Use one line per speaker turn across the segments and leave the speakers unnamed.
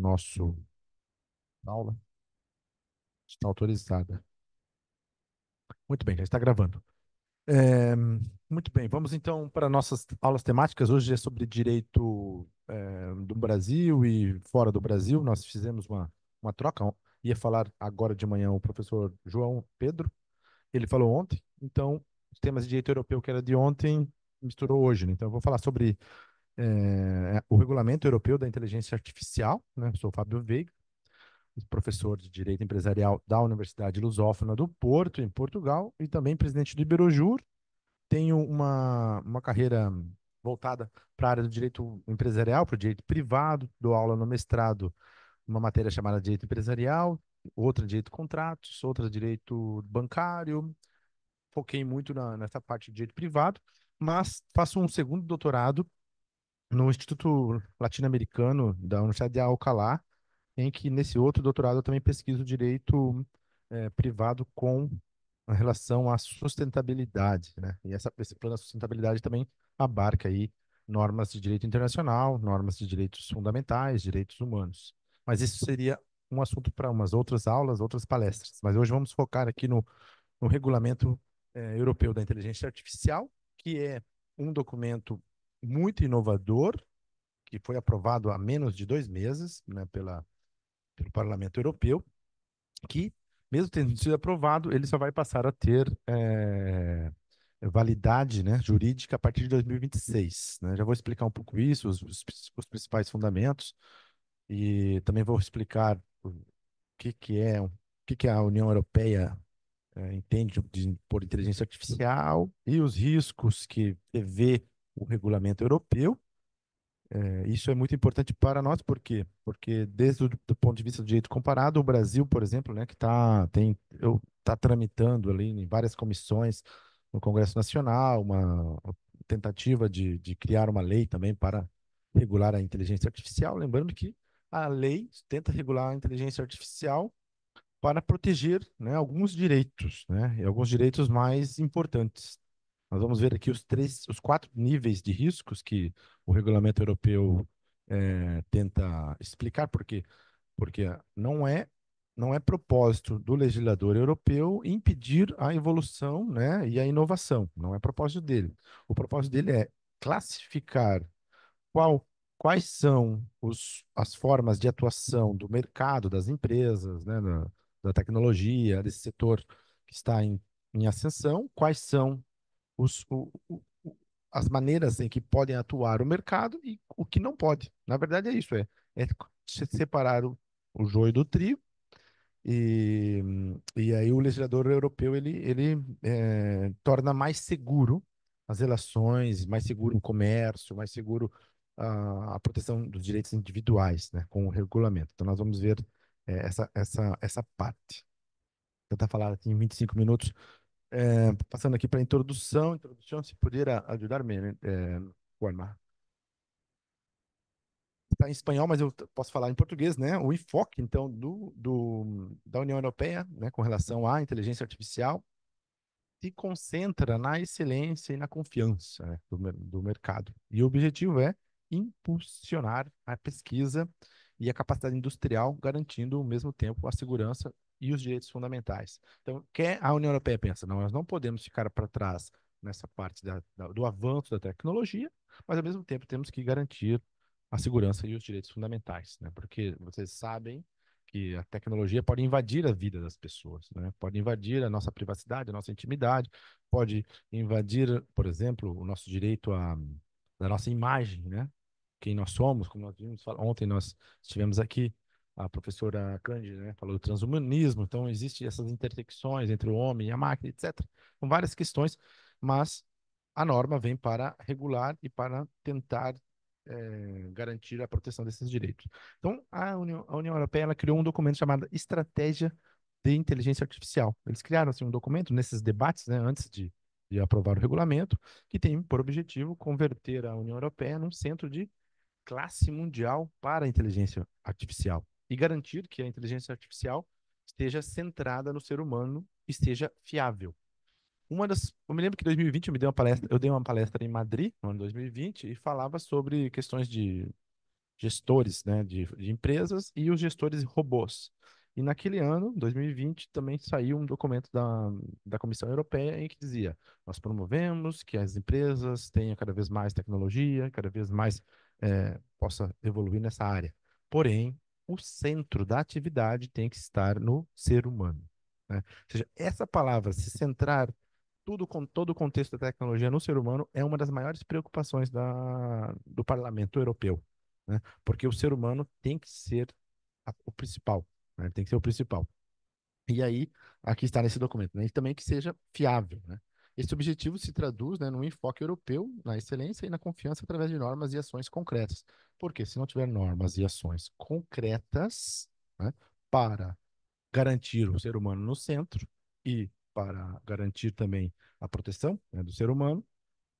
nosso aula está autorizada. Muito bem, já está gravando. É, muito bem, vamos então para nossas aulas temáticas. Hoje é sobre direito é, do Brasil e fora do Brasil. Nós fizemos uma, uma troca. Ia falar agora de manhã o professor João Pedro. Ele falou ontem, então os temas de direito europeu que era de ontem misturou hoje. Né? Então eu vou falar sobre é, é, o Regulamento Europeu da Inteligência Artificial, né? sou o Fábio Veiga, professor de Direito Empresarial da Universidade Lusófona do Porto, em Portugal, e também presidente do Iberojur. Tenho uma, uma carreira voltada para a área do direito empresarial, para o direito privado, dou aula no mestrado uma matéria chamada Direito Empresarial, outra Direito Contratos, outra Direito Bancário. Foquei muito na, nessa parte de direito privado, mas faço um segundo doutorado no Instituto Latino-Americano da Universidade de Alcalá, em que nesse outro doutorado eu também pesquiso direito é, privado com relação à sustentabilidade, né? E essa, esse plano da sustentabilidade também abarca aí normas de direito internacional, normas de direitos fundamentais, direitos humanos. Mas isso seria um assunto para umas outras aulas, outras palestras. Mas hoje vamos focar aqui no, no regulamento é, europeu da inteligência artificial, que é um documento muito inovador, que foi aprovado há menos de dois meses né, pela, pelo Parlamento Europeu, que, mesmo tendo sido aprovado, ele só vai passar a ter é, validade né, jurídica a partir de 2026. Né? Já vou explicar um pouco isso, os, os, principais fundamentos, e também vou explicar o que, que é o que, que a União Europeia é, entende de, por inteligência artificial e os riscos que vê o regulamento europeu. É, isso é muito importante para nós, por quê? Porque desde o do ponto de vista do direito comparado, o Brasil, por exemplo, né, que está tem eu tá tramitando ali em várias comissões no Congresso Nacional uma tentativa de, de criar uma lei também para regular a inteligência artificial, lembrando que a lei tenta regular a inteligência artificial para proteger né, alguns direitos, né, alguns direitos mais importantes. Nós vamos ver aqui os três, os quatro níveis de riscos que o regulamento europeu é, tenta explicar, porque porque não é não é propósito do legislador europeu impedir a evolução, né, e a inovação. Não é propósito dele. O propósito dele é classificar qual quais são os, as formas de atuação do mercado, das empresas, né, da, da tecnologia, desse setor que está em, em ascensão, quais são os, o, o, as maneiras em que podem atuar o mercado e o que não pode. Na verdade, é isso: é, é separar o, o joio do trigo. E, e aí o legislador europeu ele, ele é, torna mais seguro as relações, mais seguro o comércio, mais seguro a, a proteção dos direitos individuais, né, com o regulamento. Então nós vamos ver é, essa, essa, essa parte. Vou tentar falar em 25 minutos é, passando aqui para a introdução. Introdução, se puder ajudar-me, né, é, Guarmar. Está em espanhol, mas eu posso falar em português, né? O enfoque, então, do, do, da União Europeia, né, com relação à inteligência artificial, se concentra na excelência e na confiança né, do, do mercado. E o objetivo é impulsionar a pesquisa e a capacidade industrial, garantindo ao mesmo tempo a segurança e os direitos fundamentais. Então, quer a União Europeia pensa, não, nós não podemos ficar para trás nessa parte da, da, do avanço da tecnologia, mas ao mesmo tempo temos que garantir a segurança e os direitos fundamentais, né? Porque vocês sabem que a tecnologia pode invadir a vida das pessoas, né? Pode invadir a nossa privacidade, a nossa intimidade, pode invadir, por exemplo, o nosso direito à da nossa imagem, né? Quem nós somos, como nós vimos ontem nós estivemos aqui a professora Cândida né, falou do transhumanismo, então existe essas intersecções entre o homem e a máquina, etc. São várias questões, mas a norma vem para regular e para tentar é, garantir a proteção desses direitos. Então, a União, a União Europeia criou um documento chamado Estratégia de Inteligência Artificial. Eles criaram assim, um documento nesses debates, né, antes de, de aprovar o regulamento, que tem por objetivo converter a União Europeia num centro de classe mundial para a inteligência artificial e garantir que a inteligência artificial esteja centrada no ser humano e seja fiável. Uma das, eu me lembro que em 2020 eu me dei uma palestra, eu dei uma palestra em Madrid, no ano 2020, e falava sobre questões de gestores, né, de, de empresas e os gestores robôs. E naquele ano, 2020, também saiu um documento da, da Comissão Europeia em que dizia: nós promovemos que as empresas tenham cada vez mais tecnologia, cada vez mais é, possa evoluir nessa área. Porém, o centro da atividade tem que estar no ser humano. Né? Ou seja, essa palavra, se centrar tudo com todo o contexto da tecnologia no ser humano, é uma das maiores preocupações da, do parlamento europeu. Né? Porque o ser humano tem que ser a, o principal, né? tem que ser o principal. E aí, aqui está nesse documento, né? e também que seja fiável. Né? Esse objetivo se traduz né, num enfoque europeu na excelência e na confiança através de normas e ações concretas. Porque se não tiver normas e ações concretas né, para garantir o ser humano no centro e para garantir também a proteção né, do ser humano,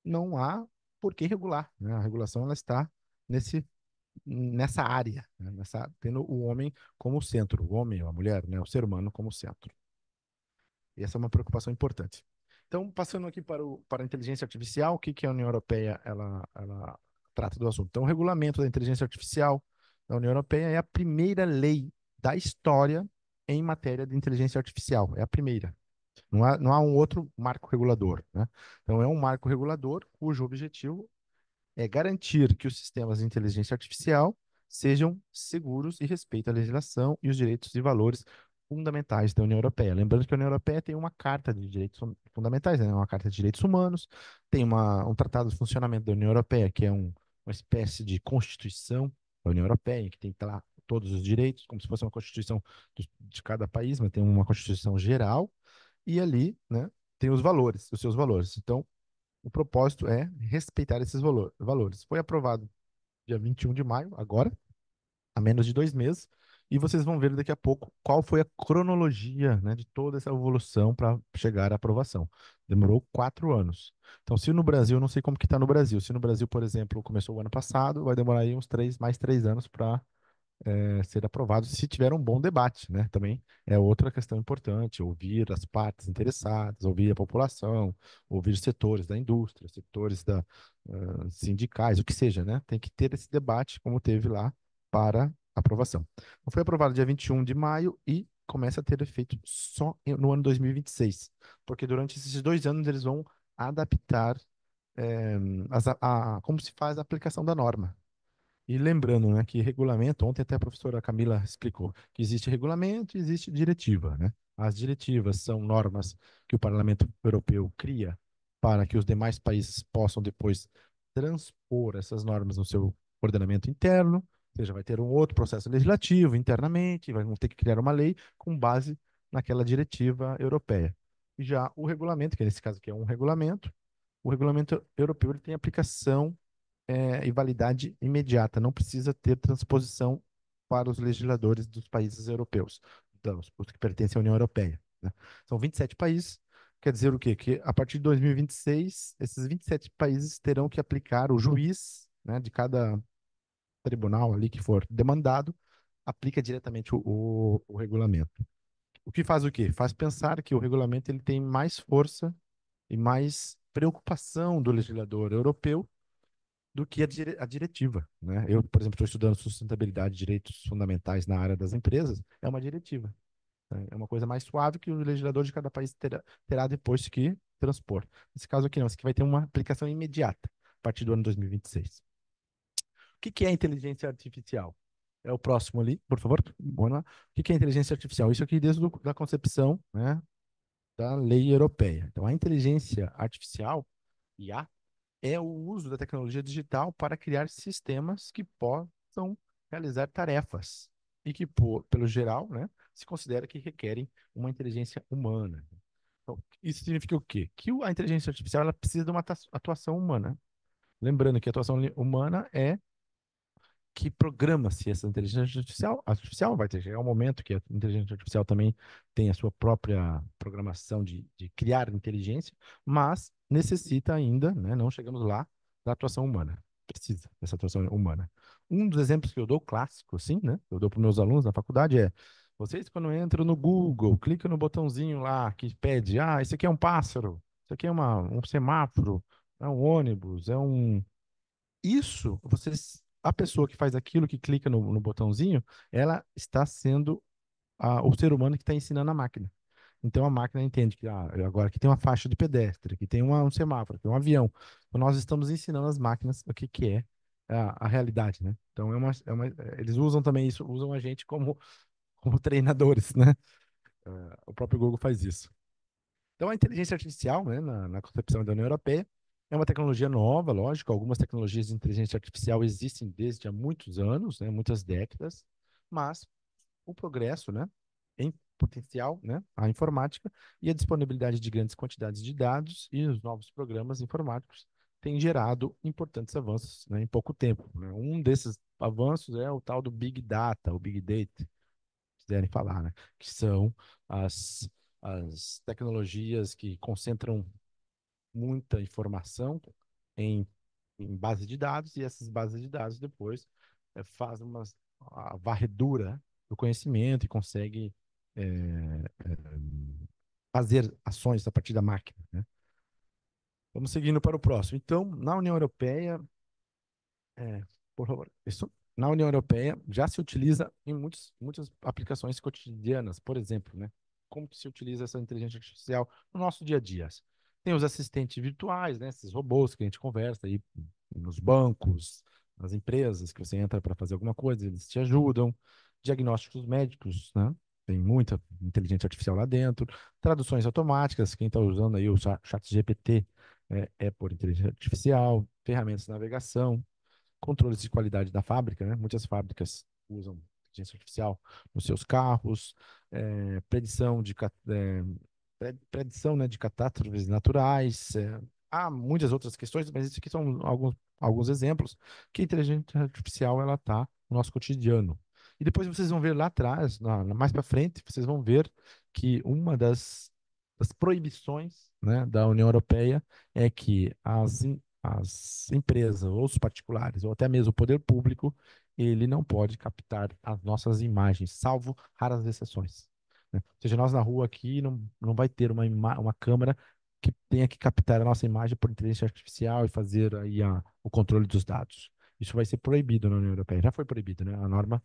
não há por que regular. Né? A regulação ela está nesse nessa área, né? nessa, tendo o homem como centro, o homem ou a mulher, né? o ser humano como centro. E essa é uma preocupação importante. Então, passando aqui para, o, para a inteligência artificial, o que, que a União Europeia ela, ela trata do assunto? Então, o regulamento da inteligência artificial da União Europeia é a primeira lei da história em matéria de inteligência artificial. É a primeira. Não há, não há um outro marco regulador. Né? Então, é um marco regulador cujo objetivo é garantir que os sistemas de inteligência artificial sejam seguros e respeitem a legislação e os direitos e valores fundamentais da União Europeia. Lembrando que a União Europeia tem uma Carta de Direitos hum, Fundamentais, né? uma Carta de Direitos Humanos, tem uma, um Tratado de Funcionamento da União Europeia, que é um, uma espécie de constituição da União Europeia, que tem lá todos os direitos, como se fosse uma constituição de cada país, mas tem uma constituição geral, e ali né, tem os valores, os seus valores. Então, o propósito é respeitar esses valor, valores. Foi aprovado dia 21 de maio, agora, há menos de dois meses, e vocês vão ver daqui a pouco qual foi a cronologia né, de toda essa evolução para chegar à aprovação. Demorou quatro anos. Então, se no Brasil, não sei como que está no Brasil. Se no Brasil, por exemplo, começou o ano passado, vai demorar aí uns três, mais três anos para é, eh, ser aprovado, se tiver um bom debate, né? Também é outra questão importante, ouvir as partes interessadas, ouvir a população, ouvir setores da indústria, setores da uh, sindicais, o que seja, né? Tem que ter esse debate, como teve lá, para aprovação. Então, foi aprovado dia 21 de maio e começa a ter efeito só no ano 2026, porque durante esses dois anos eles vão adaptar é, a, a, como se faz a aplicação da norma. E lembrando, né, que regulamento, ontem até a professora Camila explicou, que existe regulamento e existe diretiva, né? As diretivas são normas que o Parlamento Europeu cria para que os demais países possam depois transpor essas normas no seu ordenamento interno. Ou seja, vai ter um outro processo legislativo internamente, vai ter que criar uma lei com base naquela diretiva europeia. Já o regulamento, que é nesse caso aqui é um regulamento, o regulamento europeu ele tem aplicação é, e validade imediata, não precisa ter transposição para os legisladores dos países europeus, então, os que pertencem à União Europeia. Né? São 27 países, quer dizer o quê? Que a partir de 2026, esses 27 países terão que aplicar, o juiz né, de cada tribunal ali que for demandado, aplica diretamente o, o, o regulamento. O que faz o quê? Faz pensar que o regulamento ele tem mais força e mais preocupação do legislador europeu do que a, dire a diretiva. Né? Eu, por exemplo, estou estudando sustentabilidade e direitos fundamentais na área das empresas, é uma diretiva. Né? É uma coisa mais suave que o legislador de cada país terá, terá depois que transpor. Nesse caso aqui não, isso aqui vai ter uma aplicação imediata, a partir do ano 2026 que, que é inteligência artificial? É o próximo ali, por favor. boa O que é inteligência artificial? Isso aqui desde a da concepção né, da lei europeia. Então, a inteligência artificial, IA, é o uso da tecnologia digital para criar sistemas que possam realizar tarefas e que, por, pelo geral, né, se considera que requerem uma inteligência humana. Então, isso significa o quê? Que a inteligência artificial ela precisa de uma atuação humana. Lembrando que a atuação humana é que programa-se essa inteligência artificial. artificial vai ter chegar é um momento que a inteligência artificial também tem a sua própria programação de, de criar inteligência, mas necessita ainda, né, não chegamos lá, da atuação humana. Precisa dessa atuação humana. Um dos exemplos que eu dou clássico, assim, né, eu dou para meus alunos na faculdade é vocês quando entram no Google, clicam no botãozinho lá que pede, ah, isso aqui é um pássaro, isso aqui é uma, um semáforo, é um ônibus, é um isso vocês a pessoa que faz aquilo, que clica no, no botãozinho, ela está sendo a, o ser humano que está ensinando a máquina. Então a máquina entende que ah, agora aqui tem uma faixa de pedestre, que tem uma, um semáforo, que tem um avião. Então, nós estamos ensinando as máquinas o que, que é a, a realidade, né? Então é uma, é uma, eles usam também isso, usam a gente como, como treinadores, né? Uh, o próprio Google faz isso. Então a inteligência artificial, né, na, na concepção da União Europeia, é uma tecnologia nova, lógico, algumas tecnologias de inteligência artificial existem desde há muitos anos, né, muitas décadas, mas o progresso né, em potencial, né, a informática e a disponibilidade de grandes quantidades de dados e os novos programas informáticos têm gerado importantes avanços né, em pouco tempo. Né? Um desses avanços é o tal do Big Data, o Big Data, quiserem falar, né, que são as, as tecnologias que concentram muita informação em, em base de dados e essas bases de dados depois é, eh, fazem uma a varredura do conhecimento e consegue é, é, fazer ações a partir da máquina. Né? Vamos seguindo para o próximo. Então, na União Europeia, é, por favor, isso, na União Europeia já se utiliza em muitos, muitas aplicações cotidianas, por exemplo, né? Como que se utiliza essa inteligência artificial no nosso dia a dia? Tem os assistentes virtuais, né? Esses robôs que a gente conversa aí nos bancos, nas empresas que você entra para fazer alguma coisa, eles te ajudam. Diagnósticos médicos, né? Tem muita inteligência artificial lá dentro. Traduções automáticas, quem está usando aí o chat GPT é, é por inteligência artificial. Ferramentas de navegação, controles de qualidade da fábrica, né? Muitas fábricas usam inteligência artificial nos seus carros, é, predição de é, predição né, de catástrofes naturais, é, há muitas outras questões, mas isso aqui são alguns, alguns exemplos que a inteligência artificial ela está no nosso cotidiano. E depois vocês vão ver lá atrás, na, mais para frente, vocês vão ver que uma das, das proibições né, da União Europeia é que as, as empresas, ou os particulares, ou até mesmo o poder público, ele não pode captar as nossas imagens, salvo raras exceções. Né? Ou seja, nós na rua aqui não, não vai ter uma, uma câmera que tenha que captar a nossa imagem por inteligência artificial e fazer aí a, o controle dos dados. Isso vai ser proibido na União Europeia. Já foi proibido, né? A norma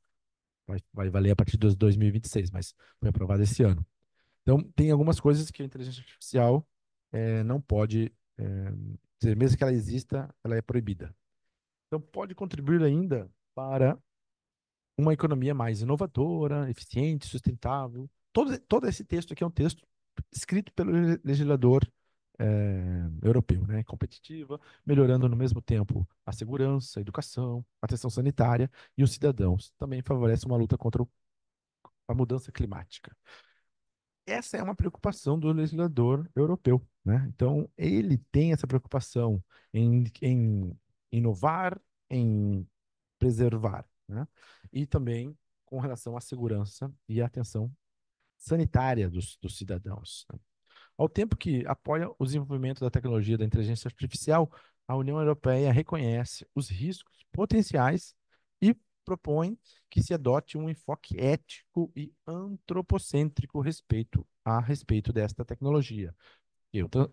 vai, vai valer a partir de 2026, mas foi aprovada esse ano. Então, tem algumas coisas que a inteligência artificial é, não pode, é, dizer, mesmo que ela exista, ela é proibida. Então, pode contribuir ainda para uma economia mais inovadora, eficiente, sustentável, todo, todo esse texto aqui é um texto escrito pelo legislador é, europeu, né? competitiva, melhorando no mesmo tempo a segurança, a educação, a atenção sanitária e os cidadãos. Também favorece uma luta contra a mudança climática. Essa é uma preocupação do legislador europeu. Né? Então, ele tem essa preocupação em, em inovar, em preservar, né? e também com relação à segurança e à atenção sanitária dos, dos cidadãos. Né? Ao tempo que apoia o desenvolvimento da tecnologia da inteligência artificial, a União Europeia reconhece os riscos potenciais e propõe que se adote um enfoque ético e antropocêntrico respeito a respeito desta tecnologia.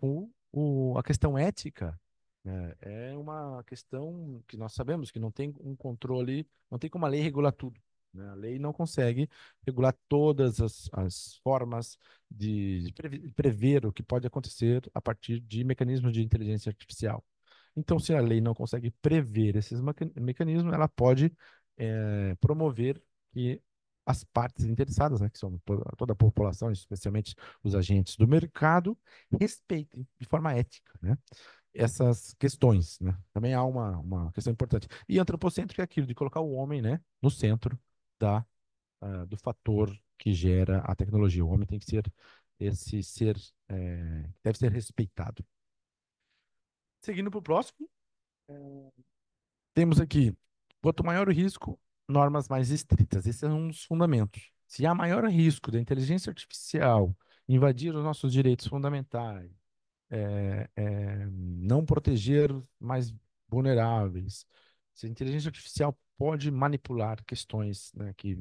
O, o, a questão ética né, é uma questão que nós sabemos que não tem um controle, não tem como a lei regular tudo. Né? A lei não consegue regular todas as, as formas de, prever o que pode acontecer a partir de mecanismos de inteligência artificial. Então, se a lei não consegue prever esses mecanismos, ela pode é, promover que as partes interessadas, né, que são toda a população, especialmente os agentes do mercado, respeitem de forma ética né, essas questões. Né? Também há uma, uma questão importante. E antropocêntrico é aquilo de colocar o homem né, no centro da, uh, ah, do fator que gera a tecnologia. O homem tem que ser esse ser, é, deve ser respeitado. Seguindo para o próximo, temos aqui, quanto maior o risco, normas mais estritas. Esse é um dos fundamentos. Se há maior risco da inteligência artificial invadir os nossos direitos fundamentais, é, é, não proteger mais vulneráveis, se a inteligência artificial pode manipular questões né, que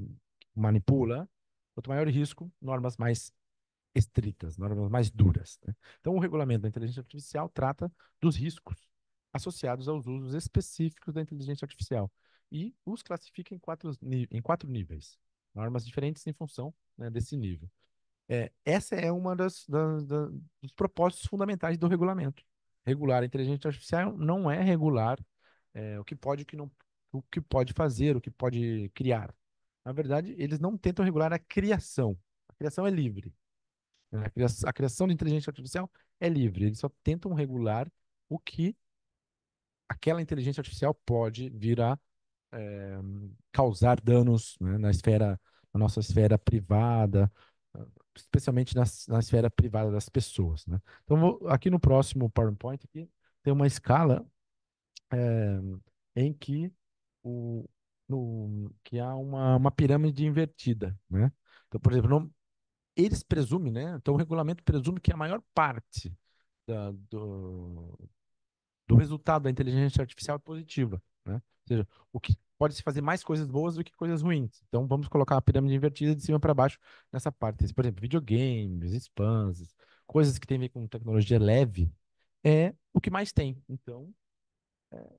manipula, quanto maior o risco, normas mais estritas, normas mais duras. Né? Então, o regulamento da inteligência artificial trata dos riscos associados aos usos específicos da inteligência artificial e os classifica em quatro, em quatro níveis, normas diferentes em função né, desse nível. É, essa é uma das, das, das, dos propósitos fundamentais do regulamento. Regular a inteligência artificial não é regular é, o que pode e o que não o que pode fazer, o que pode criar. Na verdade, eles não tentam regular a criação. A criação é livre. A criação de inteligência artificial é livre. Eles só tentam regular o que aquela inteligência artificial pode vir a é, causar danos né, na esfera, na nossa esfera privada, especialmente na, na esfera privada das pessoas. Né? Então, vou, aqui no próximo PowerPoint aqui, tem uma escala é, em que o, no, que há uma, uma pirâmide invertida, né? Então, por exemplo, não, eles presumem, né? Então, o regulamento presume que a maior parte da, do, do resultado da inteligência artificial é positiva, né? Ou seja, o que pode se fazer mais coisas boas do que coisas ruins. Então, vamos colocar a pirâmide invertida de cima para baixo nessa parte. Por exemplo, videogames, spams, coisas que têm a ver com tecnologia leve, é o que mais tem. Então,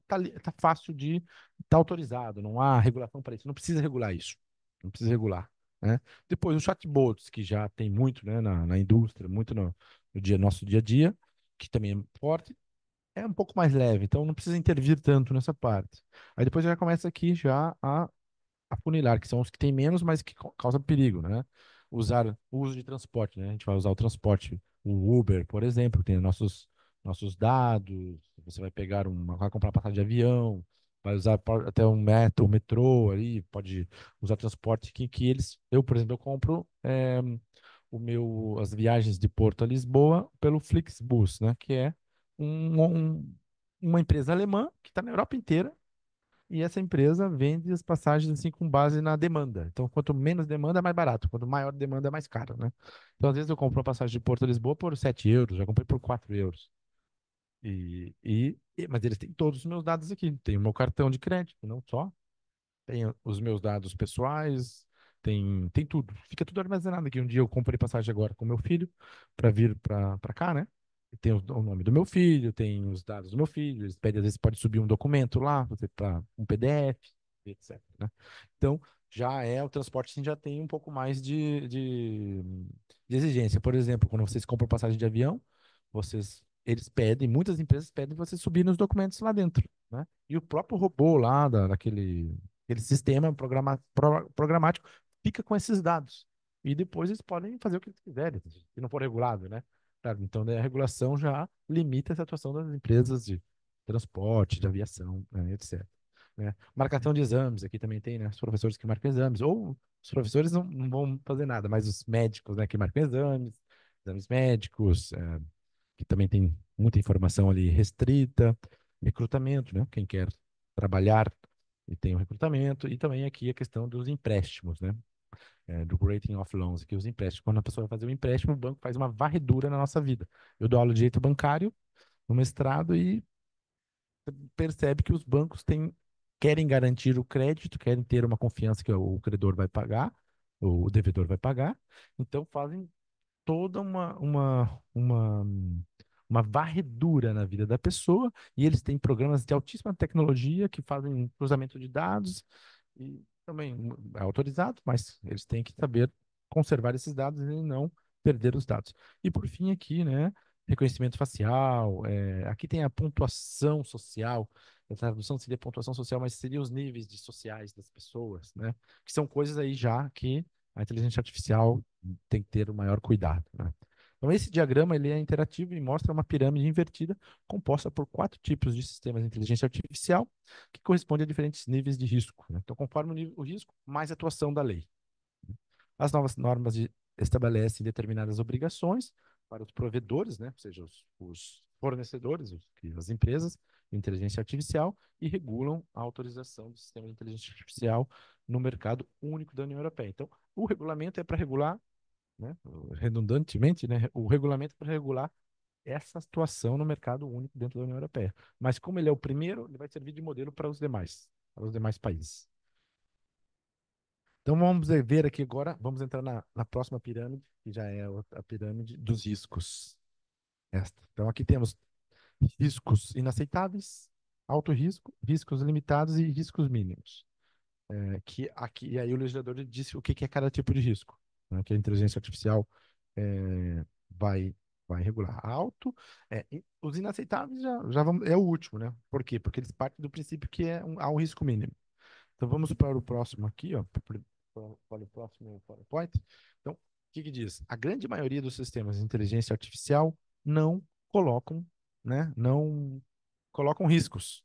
está tá fácil de estar tá autorizado, não há regulação para isso, não precisa regular isso, não precisa regular. Né? Depois, os chatbots, que já tem muito né, na, na indústria, muito no, no dia, nosso dia a dia, que também é forte, é um pouco mais leve, então não precisa intervir tanto nessa parte. Aí depois já começa aqui já a funilar, que são os que tem menos, mas que causam perigo, né? Usar o uso de transporte, né? A gente vai usar o transporte, o Uber, por exemplo, que tem nossos, nossos dados, você vai pegar uma, vai comprar passagem de avião, vai usar até um metro, um metrô ali, pode usar transporte que, que eles. Eu, por exemplo, eu compro é, o meu, as viagens de Porto a Lisboa pelo Flixbus, né? Que é um, um, uma empresa alemã que está na Europa inteira e essa empresa vende as passagens assim com base na demanda. Então, quanto menos demanda, mais barato. Quanto maior demanda, mais caro, né? Então, às vezes eu compro uma passagem de Porto a Lisboa por 7 euros, já comprei por 4 euros. E, e, mas eles têm todos os meus dados aqui. Tem o meu cartão de crédito, não só. Tem os meus dados pessoais, tem, tem tudo. Fica tudo armazenado aqui. Um dia eu comprei passagem agora com meu filho para vir para cá, né? tem o, o, nome do meu filho, tem os dados do meu filho. Eles pedem, às vezes, pode subir um documento lá, para um PDF, etc. Né? Então, já é, o transporte sim, já tem um pouco mais de, de, de exigência. Por exemplo, quando vocês compram passagem de avião, vocês eles pedem, muitas empresas pedem você subir nos documentos lá dentro, né? E o próprio robô lá da, daquele aquele sistema programa, pro, programático fica com esses dados. E depois eles podem fazer o que eles quiserem, se não for regulado, né? Claro, então né, a regulação já limita essa atuação das empresas de transporte, de aviação, né, etc. Né? Marcação de exames, aqui também tem, né? Os professores que marcam exames, ou os professores não, não vão fazer nada, mas os médicos, né, que marcam exames, exames médicos, é, que também tem muita informação ali restrita, recrutamento, né? Quem quer trabalhar e tem o recrutamento, e também aqui a questão dos empréstimos, né? É, do rating of loans, que os empréstimos, quando a pessoa vai fazer um empréstimo, o banco faz uma varredura na nossa vida. Eu dou aula de direito bancário no mestrado e percebe que os bancos têm, querem garantir o crédito, querem ter uma confiança que o credor vai pagar, o devedor vai pagar, então fazem toda uma, uma, uma, hum, uma varredura na vida da pessoa e eles têm programas de altíssima tecnologia que fazem cruzamento de dados e também hum, é autorizado, mas eles têm que saber conservar esses dados e não perder os dados. E por fim aqui, né, reconhecimento facial, é, aqui tem a pontuação social, a tradução seria pontuação social, mas seriam os níveis de sociais das pessoas, né, que são coisas aí já que a inteligência artificial tem que ter o maior cuidado. Né? Então, esse diagrama ele é interativo e mostra uma pirâmide invertida composta por quatro tipos de sistemas de inteligência artificial que correspondem a diferentes níveis de risco. Né? Então, conforme o, nível, o risco, mais atuação da lei. Né? As novas normas de, estabelecem determinadas obrigações para os provedores, né? ou seja, os, os fornecedores, os, as empresas de inteligência artificial, e regulam a autorização do sistema de inteligência artificial no mercado único da União Europeia. Então, o regulamento é para regular né, redundantemente, né, o regulamento para regular essa situação no mercado único dentro da União Europeia. Mas como ele é o primeiro, ele vai servir de modelo para os demais, para os demais países. Então vamos ver aqui agora, vamos entrar na, na próxima pirâmide, que já é a pirâmide dos riscos. Esta. Então aqui temos riscos inaceitáveis, alto risco, riscos limitados e riscos mínimos. É, que aqui, e aí o legislador disse o que, que é cada tipo de risco né, que a inteligência artificial é, vai vai regular. Alto, é, os inaceitáveis já, já vamos, é o último, né? Por quê? Porque eles partem do princípio que é um, há um risco mínimo. Então vamos para o próximo aqui, ó, para o próximo PowerPoint. Então, o que, que diz? A grande maioria dos sistemas de inteligência artificial não colocam, né? Não colocam riscos.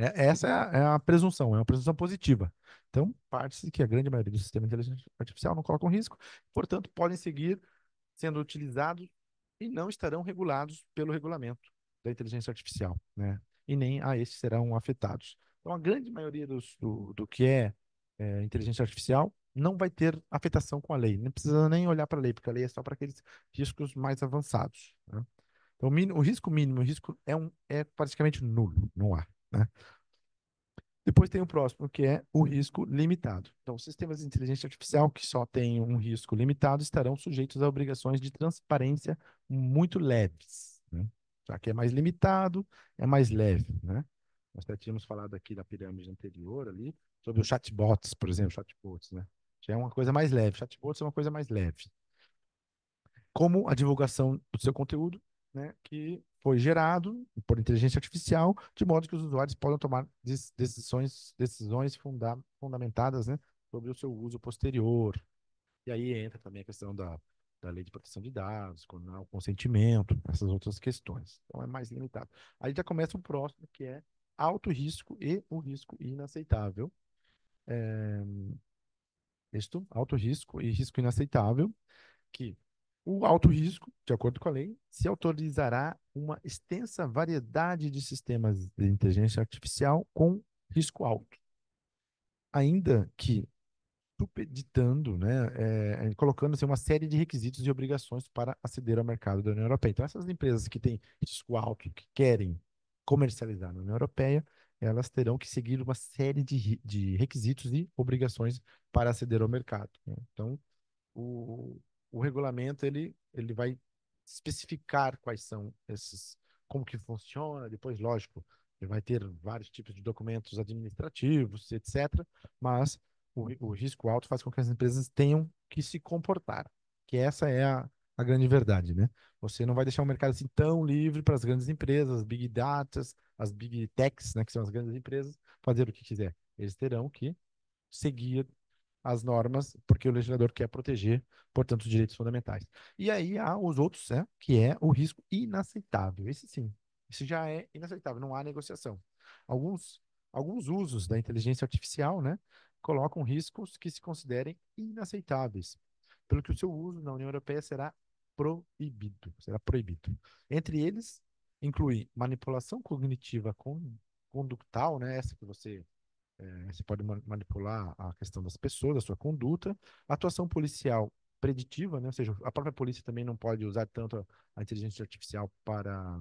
É, essa é a, é a, presunção, é uma presunção positiva. Então, parte-se que a grande maioria do sistema de inteligência artificial não colocam risco, portanto, podem seguir sendo utilizados e não estarão regulados pelo regulamento da inteligência artificial, né? E nem a esses serão afetados. Então, a grande maioria dos, do, do que é, é inteligência artificial não vai ter afetação com a lei. Não precisa nem olhar para a lei, porque a lei é só para aqueles riscos mais avançados. Né? Então, o, mínimo, o risco mínimo, o risco é, um, é praticamente nulo, não há. Né? Depois tem o próximo, que é o risco limitado. Então, sistemas de inteligência artificial que só têm um risco limitado estarão sujeitos a obrigações de transparência muito leves. Né? Já que é mais limitado, é mais leve. Né? Nós já tínhamos falado aqui da pirâmide anterior ali, sobre os chatbots, por exemplo, chatbots, né? Já é uma coisa mais leve. Chatbots é uma coisa mais leve. Como a divulgação do seu conteúdo, né? Que foi gerado por inteligência artificial, de modo que os usuários possam tomar decisões, decisões funda fundamentadas né, sobre o seu uso posterior. E aí entra também a questão da, da lei de proteção de dados, o consentimento, essas outras questões. Então é mais limitado. Aí já começa o próximo, que é alto risco e o um risco inaceitável. É... Isto, alto risco e risco inaceitável, que o alto risco, de acordo com a lei, se autorizará uma extensa variedade de sistemas de inteligência artificial com risco alto. Ainda que supeditando, né, é, colocando assim, uma série de requisitos e obrigações para aceder ao mercado da União Europeia. Então, essas empresas que têm risco alto, que querem comercializar na União Europeia, elas terão que seguir uma série de, de requisitos e obrigações para aceder ao mercado. Né? Então, o, o regulamento ele, ele vai especificar quais são esses, como que funciona, depois, lógico, ele vai ter vários tipos de documentos administrativos, etc., mas o, o risco alto faz com que as empresas tenham que se comportar, que essa é a, a grande verdade, né? Você não vai deixar o mercado assim tão livre para as grandes empresas, as big datas, as big techs, né, que são as grandes empresas, fazer o que quiser. Eles terão que seguir as normas, porque o legislador quer proteger, portanto, os direitos fundamentais. E aí há os outros, né, que é o risco inaceitável. Esse sim, esse já é inaceitável, não há negociação. Alguns, alguns usos da inteligência artificial né, colocam riscos que se considerem inaceitáveis, pelo que o seu uso na União Europeia será proibido. Será proibido. Entre eles, inclui manipulação cognitiva condutal né, essa que você é, você pode manipular a questão das pessoas, da sua conduta. atuação policial preditiva, né? ou seja, a própria polícia também não pode usar tanto a inteligência artificial para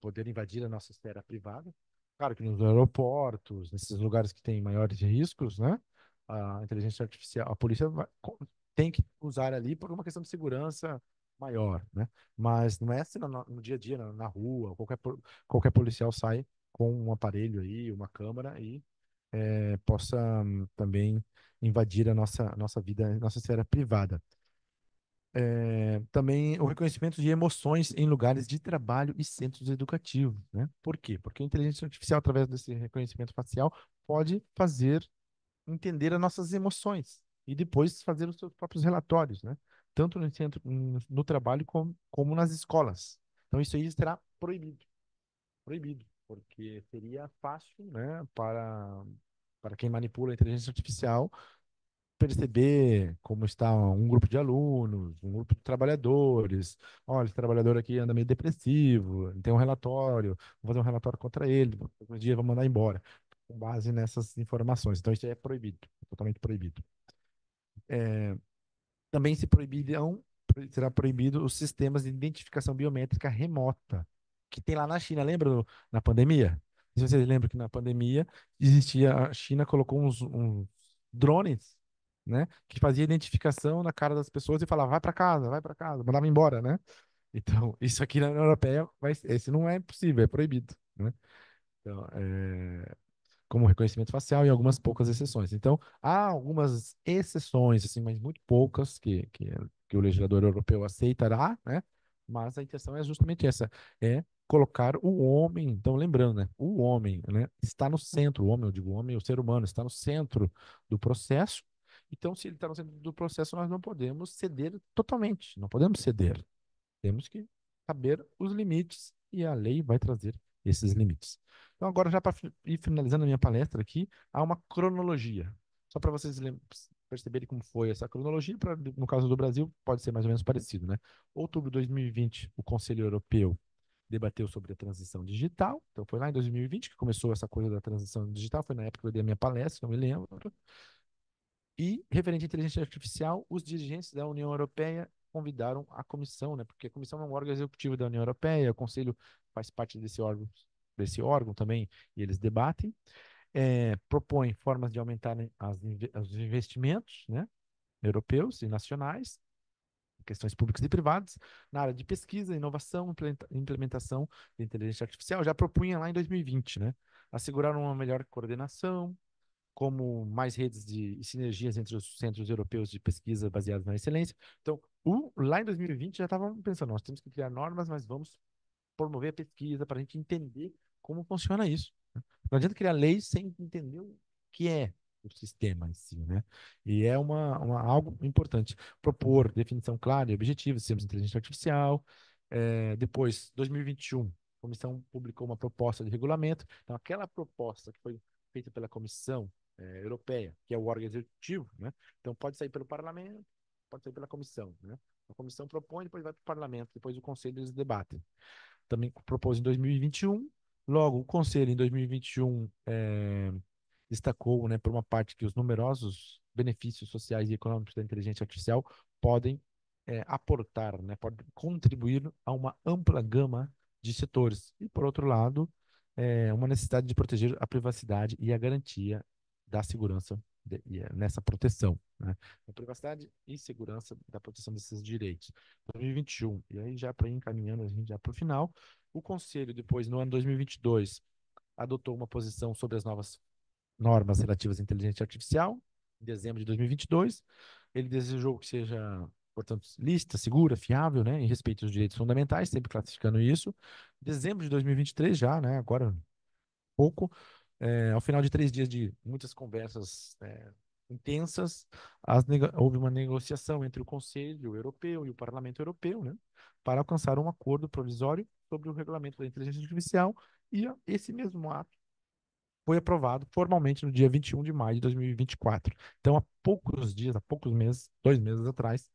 poder invadir a nossa esfera privada. Claro que nos aeroportos, nesses lugares que têm maiores riscos, né? a inteligência artificial, a polícia vai, tem que usar ali por uma questão de segurança maior, né? Mas não é assim no, no dia a dia, na, na, rua, qualquer, qualquer policial sai com um aparelho aí, uma câmera e é, possa hum, também invadir a nossa, nossa vida, a nossa esfera privada. É, também o reconhecimento de emoções em lugares de trabalho e centros educativos. Né? Por quê? Porque a inteligência artificial, através desse reconhecimento facial, pode fazer entender as nossas emoções e depois fazer os seus próprios relatórios, né? tanto no, centro, no trabalho como, como nas escolas. Então, isso aí será proibido. Proibido porque seria fácil, né, para, para quem manipula a inteligência artificial perceber como está um grupo de alunos, um grupo de trabalhadores. Olha, esse trabalhador aqui anda meio depressivo, tem um relatório, vou fazer um relatório contra ele, um dia vou mandar embora, com base nessas informações. Então, isso é proibido, totalmente proibido. É, também se proibirão, será proibido os sistemas de identificação biométrica remota, que tem lá na China, lembra na pandemia? Se vocês lembram que na pandemia existia, a China colocou uns, uns drones, né, que fazia identificação na cara das pessoas e falava, vai para casa, vai para casa, mandava embora, né? Então, isso aqui na União Europeia, vai, esse não é possível, é proibido, né? Então, é, como reconhecimento facial e algumas poucas exceções. Então, há algumas exceções, assim, mas muito poucas que, que, que o legislador europeu aceitará, né? Mas a intenção é justamente essa, é colocar o homem, então lembrando, né, o homem né, está no centro, o homem, eu digo o homem, o ser humano está no centro do processo, então se ele está no centro do processo, nós não podemos ceder totalmente, não podemos ceder, temos que saber os limites e a lei vai trazer esses limites. Então agora já para ir finalizando a minha palestra aqui, há uma cronologia, só para vocês perceberem como foi essa cronologia, pra, no caso do Brasil, pode ser mais ou menos parecido. Né? Outubro de 2020, o Conselho Europeu debateu sobre a transição digital. Então, foi lá em 2020 que começou essa coisa da transição digital. Foi na época que eu dei a minha palestra, eu me lembro. E, referente à inteligência artificial, os dirigentes da União Europeia convidaram a comissão, né? Porque a comissão é um órgão executivo da União Europeia, o Conselho faz parte desse órgão, desse órgão também, e eles debatem. É, propõem formas de aumentar as, os investimentos né, europeus e nacionais questões públicas e privadas, na área de pesquisa, inovação e implementação de inteligência artificial, já propunha lá em 2020, né? Assegurar uma melhor coordenação, como mais redes de e sinergias entre os centros europeus de pesquisa baseados na excelência. Então, o, lá em 2020 já estavam pensando, nós temos que criar normas, mas vamos promover a pesquisa para a gente entender como funciona isso. Né? Não adianta criar leis sem entender o que é o sistema em si, né? E é uma, uma algo importante. Propor definição clara e objetiva de sistemas de inteligência artificial. É, depois, 2021, a comissão publicou uma proposta de regulamento. Então, aquela proposta que foi feita pela comissão é, europeia, que é o órgão executivo, né? Então, pode sair pelo parlamento, pode sair pela comissão, né? A comissão propõe, depois vai para o parlamento, depois o conselho eles debatem. Também propôs em 2021. Logo, o conselho em 2021 é, destacou né, por uma parte que os numerosos benefícios sociais e econômicos da inteligência artificial podem é, aportar, né, podem contribuir a uma ampla gama de setores. E, por outro lado, é, uma necessidade de proteger a privacidade e a garantia da segurança de, eh, nessa proteção. Né? A privacidade e segurança da proteção desses direitos. 2021, e aí já para encaminhando a gente já para o final, o Conselho, depois, no ano 2022, adotou uma posição sobre as novas normas relativas à inteligência artificial, em dezembro de 2022. Ele desejou que seja, portanto, lista, segura, fiável, né, em respeito aos direitos fundamentais, sempre classificando isso. Dezembro de 2023 já, né, agora pouco, é, ao final de três dias de muitas conversas é, intensas, houve uma negociação entre o Conselho Europeu e o Parlamento Europeu, né, para alcançar um acordo provisório sobre o regulamento da inteligência artificial e esse mesmo ato foi aprovado formalmente no dia 21 de maio de 2024. Então, há poucos dias, há poucos meses, dois meses atrás,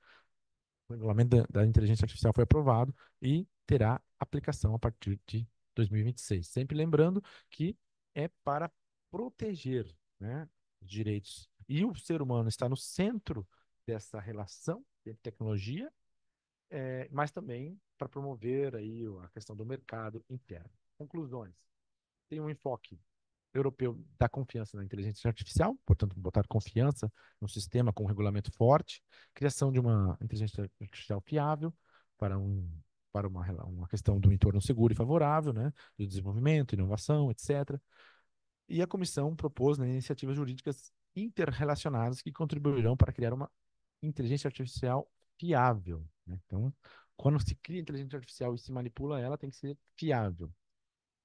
o regulamento da, da inteligência artificial foi aprovado e terá aplicação a partir de 2026. Sempre lembrando que é para proteger né, os direitos. E o ser humano está no centro dessa relação de tecnologia, é, mas também para promover aí a questão do mercado interno. Conclusões. Tem um enfoque europeu dá confiança na inteligência artificial, portanto, botar confiança no sistema com um regulamento forte, criação de uma inteligência artificial fiável para um para uma, uma questão do entorno seguro e favorável, né, do desenvolvimento, inovação, etc. E a comissão propôs né, iniciativas jurídicas interrelacionadas que contribuirão para criar uma inteligência artificial fiável. Né? Então, quando se cria inteligência artificial e se manipula ela, tem que ser fiável,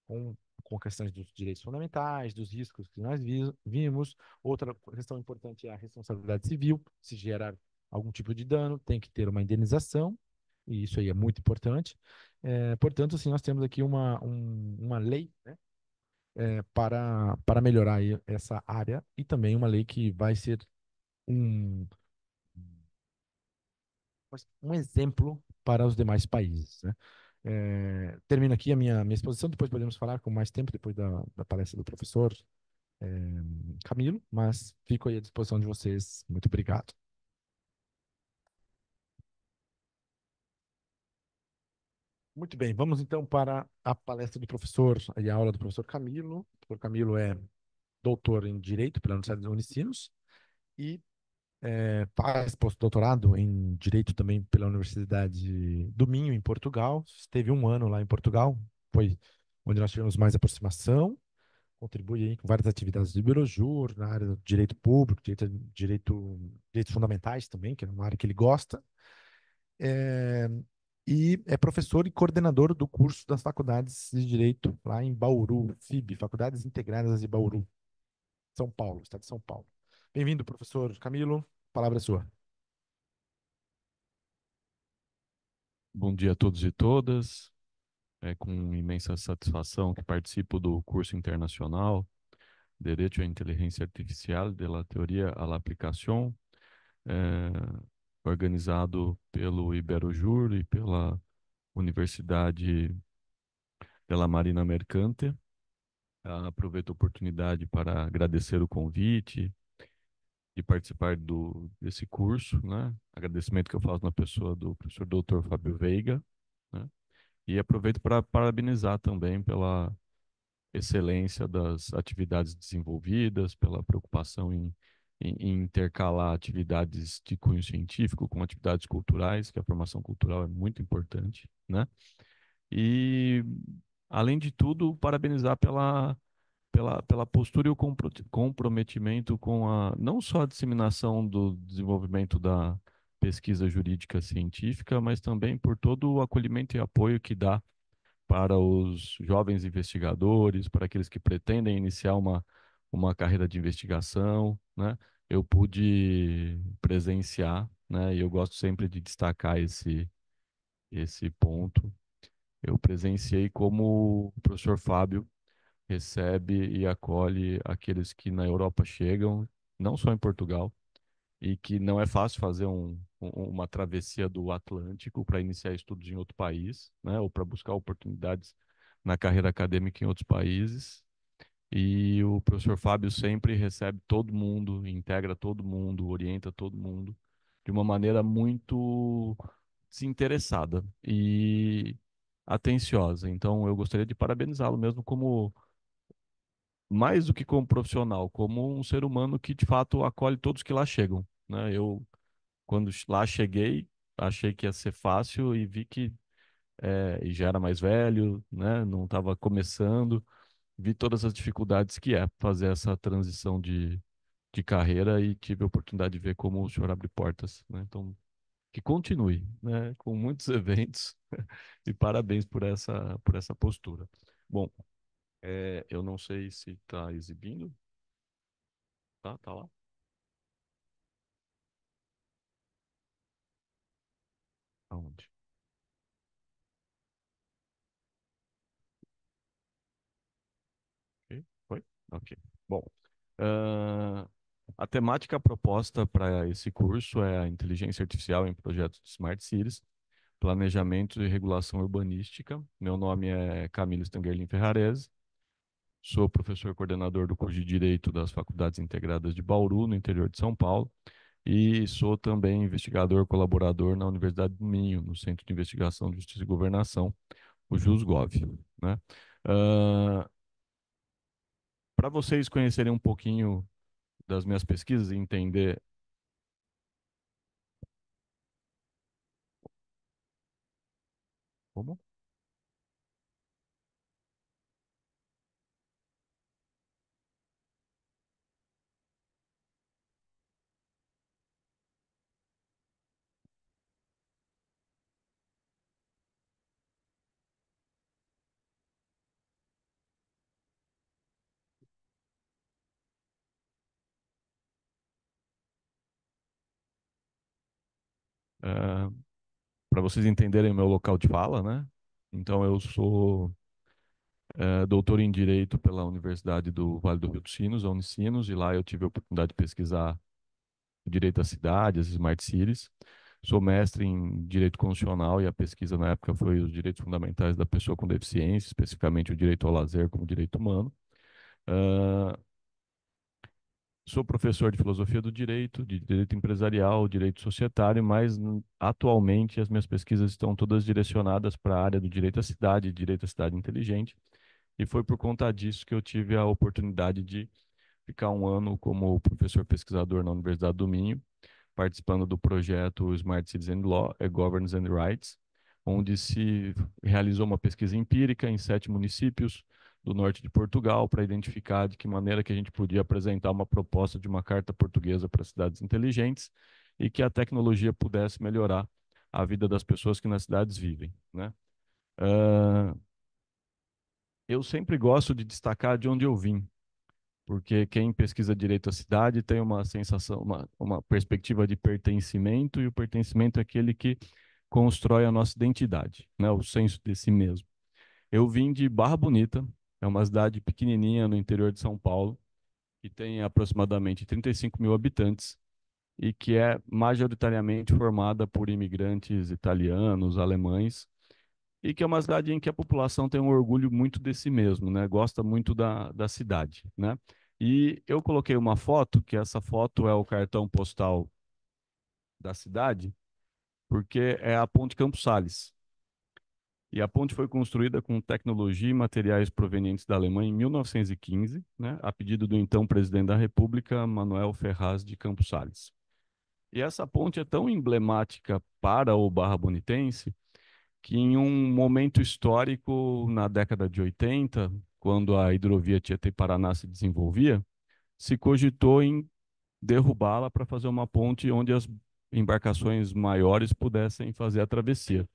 com com questões dos direitos fundamentais, dos riscos que nós vimos. Outra questão importante é a responsabilidade civil. Se gerar algum tipo de dano, tem que ter uma indenização, e isso aí é muito importante. É, portanto, assim, nós temos aqui uma, um, uma lei né, é, para, para melhorar essa área e também uma lei que vai ser um, um exemplo para os demais países. Né? É, termino aqui a minha, minha exposição, depois podemos falar com mais tempo, depois da, da palestra do professor é, Camilo, mas fico aí à disposição de vocês. Muito obrigado. Muito bem, vamos então para a palestra do professor e a aula do professor Camilo. O professor Camilo é doutor em Direito pela Universidade de Unicinos e é, faz pós-doutorado em Direito também pela Universidade do Minho, em Portugal. Esteve um ano lá em Portugal, foi onde nós tivemos mais aproximação. Contribui aí com várias atividades do Birojur, na área do direito público, direito, direito, direitos fundamentais também, que é uma área que ele gosta. É, e é professor e coordenador do curso das faculdades de Direito lá em Bauru, FIB, Faculdades Integradas de Bauru, São Paulo, Estado de São Paulo. Bem-vindo, professor Camilo.
Palavra é sua. Bom dia a todos e todas. É com imensa satisfação que participo do curso internacional Direito à Inteligência Artificial de la Teoria à la é, organizado pelo Iberojur e pela Universidade de Marina Mercante. Ah, aproveito a oportunidade para agradecer o convite de participar do, desse curso, né? Agradecimento que eu faço na pessoa do professor doutor Fábio Veiga, né? E aproveito para parabenizar também pela excelência das atividades desenvolvidas, pela preocupação em, em, em intercalar atividades de cunho científico com atividades culturais, que a formação cultural é muito importante, né? E, além de tudo, parabenizar pela pela, pela postura e o comprometimento com a não só a disseminação do desenvolvimento da pesquisa jurídica científica, mas também por todo o acolhimento e apoio que dá para os jovens investigadores, para aqueles que pretendem iniciar uma, uma carreira de investigação, né? Eu pude presenciar, né? E eu gosto sempre de destacar esse esse ponto. Eu presenciei como o professor Fábio recebe e acolhe aqueles que na Europa chegam, não só em Portugal, e que não é fácil fazer um, uma travessia do Atlântico para iniciar estudos em outro país, né, ou para buscar oportunidades na carreira acadêmica em outros países. E o professor Fábio sempre recebe todo mundo, integra todo mundo, orienta todo mundo de uma maneira muito desinteressada e atenciosa. Então, eu gostaria de parabenizá-lo mesmo como mais do que como profissional, como um ser humano que de fato acolhe todos que lá chegam. Né? Eu, quando lá cheguei, achei que ia ser fácil e vi que é, e já era mais velho, né? não estava começando, vi todas as dificuldades que é fazer essa transição de, de carreira e tive a oportunidade de ver como o senhor abre portas. Né? Então, que continue, né? com muitos eventos e parabéns por essa, por essa postura. Bom, é, eu não sei se está exibindo. Tá, tá lá. Aonde?
Ok, Ok.
Bom, ah, a temática proposta para esse curso é a inteligência artificial em projetos de Smart Cities, planejamento e regulação urbanística. Meu nome é Camilo Stangerlin Ferrarese. Sou professor coordenador do curso de Direito das Faculdades Integradas de Bauru, no interior de São Paulo, e sou também investigador colaborador na Universidade do Minho, no Centro de Investigação de Justiça e Governação, o JUSGOV. Né? Uh, ah, Para vocês conhecerem um pouquinho das minhas pesquisas e entender como vocês entenderem o meu local de fala, né? Então, eu sou é, doutor em Direito pela Universidade do Vale do Rio dos Sinos, a Unicinos, e lá eu tive a oportunidade de pesquisar o direito à cidade, as smart cities. Sou mestre em Direito Constitucional e a pesquisa na época foi os direitos fundamentais da pessoa com deficiência, especificamente o direito ao lazer como direito humano. Uh, sou professor de filosofia do direito, de direito empresarial, direito societário, mas hum, atualmente as minhas pesquisas estão todas direcionadas para a área do direito à cidade, direito à cidade inteligente, e foi por conta disso que eu tive a oportunidade de ficar um ano como professor pesquisador na Universidade do Minho, participando do projeto Smart Cities and Law, é Governance and Rights, onde se realizou uma pesquisa empírica em sete municípios, do norte de Portugal para identificar de que maneira que a gente podia apresentar uma proposta de uma carta portuguesa para cidades inteligentes e que a tecnologia pudesse melhorar a vida das pessoas que nas cidades vivem, né? Uh, eu sempre gosto de destacar de onde eu vim, porque quem pesquisa direito à cidade tem uma sensação, uma, uma perspectiva de pertencimento, e o pertencimento é aquele que constrói a nossa identidade, né? o senso de si mesmo. Eu vim de Barra Bonita, é uma cidade pequenininha no interior de São Paulo, que tem aproximadamente 35 mil habitantes e que é majoritariamente formada por imigrantes italianos, alemães, e que é uma cidade em que a população tem um orgulho muito de si mesmo, né? Gosta muito da, da cidade, né? E eu coloquei uma foto, que essa foto é o cartão postal da cidade, porque é a Ponte Campos Sales. E a ponte foi construída com tecnologia e materiais provenientes da Alemanha em 1915, né, a pedido do então presidente da República, Manuel Ferraz de Campos Salles. E essa ponte é tão emblemática para o Barra Bonitense que, em um momento histórico, na década de 80, quando a hidrovia Tietê-Paraná se desenvolvia, se cogitou em derrubá-la para fazer uma ponte onde as embarcações maiores pudessem fazer a travessia.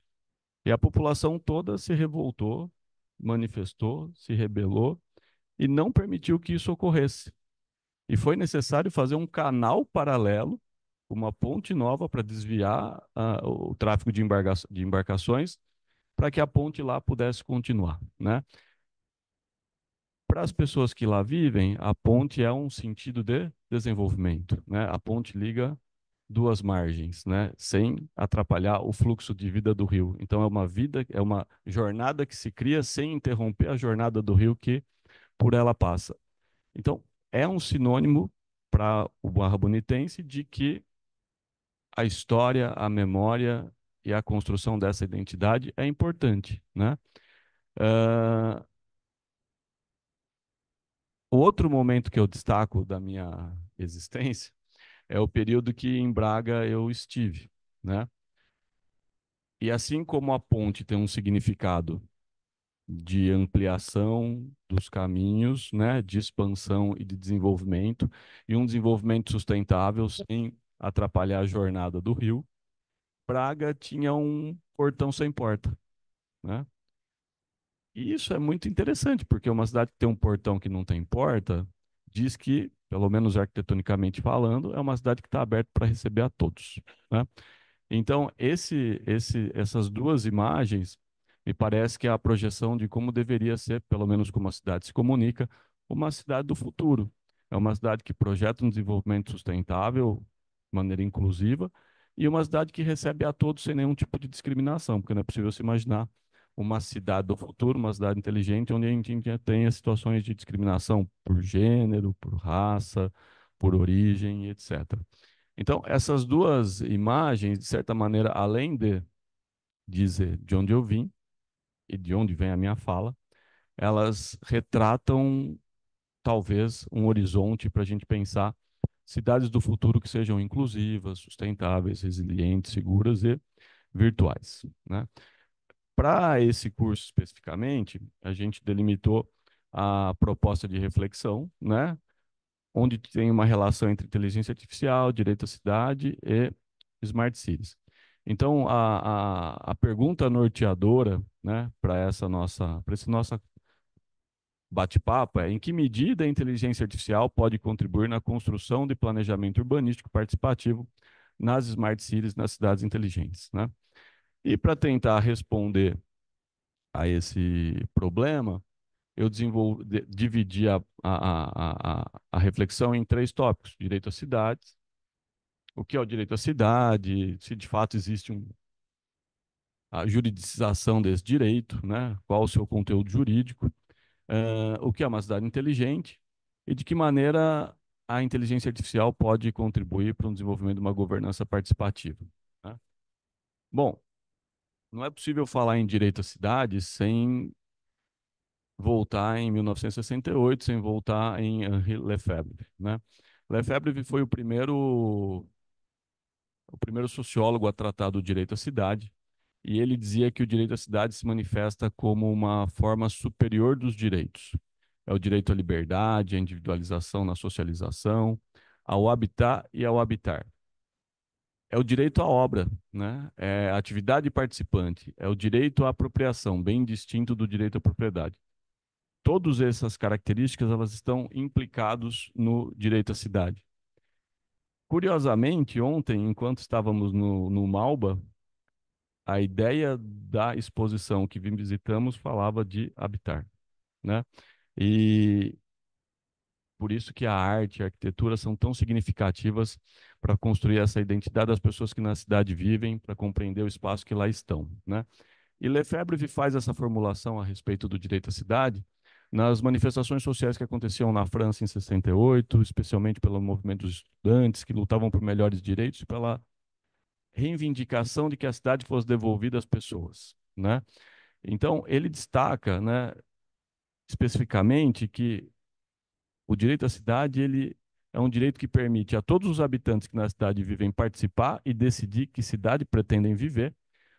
E a população toda se revoltou, manifestou, se rebelou e não permitiu que isso ocorresse. E foi necessário fazer um canal paralelo, uma ponte nova para desviar uh, o tráfego de, embarca de embarcações, para que a ponte lá pudesse continuar, né? Para as pessoas que lá vivem, a ponte é um sentido de desenvolvimento, né? A ponte liga duas margens, né? sem atrapalhar o fluxo de vida do rio. Então é uma vida, é uma jornada que se cria sem interromper a jornada do rio que por ela passa. Então é um sinônimo para o Barra Bonitense de que a história, a memória e a construção dessa identidade é importante, né? Uh... Outro momento que eu destaco da minha existência é o período que em Braga eu estive, né? E assim como a ponte tem um significado de ampliação dos caminhos, né, de expansão e de desenvolvimento, e um desenvolvimento sustentável sem atrapalhar a jornada do rio, Praga tinha um portão sem porta, né? E isso é muito interessante, porque uma cidade que tem um portão que não tem porta, diz que pelo menos arquitetonicamente falando, é uma cidade que está aberta para receber a todos. Né? Então, esse, esse, essas duas imagens me parece que é a projeção de como deveria ser, pelo menos como a cidade se comunica, uma cidade do futuro. É uma cidade que projeta um desenvolvimento sustentável, de maneira inclusiva, e uma cidade que recebe a todos sem nenhum tipo de discriminação, porque não é possível se imaginar uma cidade do futuro, uma cidade inteligente, onde a gente tenha situações de discriminação por gênero, por raça, por origem, etc. Então, essas duas imagens, de certa maneira, além de dizer de onde eu vim e de onde vem a minha fala, elas retratam, talvez, um horizonte para a gente pensar cidades do futuro que sejam inclusivas, sustentáveis, resilientes, seguras e virtuais. Né? Para esse curso especificamente, a gente delimitou a proposta de reflexão, né? onde tem uma relação entre inteligência artificial, direito à cidade e smart cities. Então, a, a, a pergunta norteadora né, para essa nossa, para esse nosso bate-papo é em que medida a inteligência artificial pode contribuir na construção de planejamento urbanístico participativo nas smart cities, nas cidades inteligentes. Né? E para tentar responder a esse problema, eu dividi a, a, a, a, reflexão em três tópicos: direito às cidades, o que é o direito à cidade, se de fato existe um, a juridicização desse direito, né? qual o seu conteúdo jurídico, uh, o que é uma cidade inteligente e de que maneira a inteligência artificial pode contribuir para o desenvolvimento de uma governança participativa. Né? Bom, não é possível falar em direito à cidade sem voltar em 1968, sem voltar em Henri Lefebvre, né? Lefebvre foi o primeiro o primeiro sociólogo a tratar do direito à cidade, e ele dizia que o direito à cidade se manifesta como uma forma superior dos direitos. É o direito à liberdade, à individualização na socialização, ao habitar e ao habitar é o direito à obra, né? É a atividade participante, é o direito à apropriação, bem distinto do direito à propriedade. Todas essas características elas estão implicadas no direito à cidade. Curiosamente, ontem, enquanto estávamos no, no Malba, a ideia da exposição que visitamos falava de habitar, né? E por isso que a arte e a arquitetura são tão significativas para construir essa identidade das pessoas que na cidade vivem, para compreender o espaço que lá estão. Né? E Lefebvre faz essa formulação a respeito do direito à cidade nas manifestações sociais que aconteciam na França em 68, especialmente pelo movimento dos estudantes que lutavam por melhores direitos e pela reivindicação de que a cidade fosse devolvida às pessoas, né? Então, ele destaca, né, especificamente que o direito à cidade ele é um direito que permite a todos os habitantes que na cidade vivem participar e decidir que cidade pretendem viver,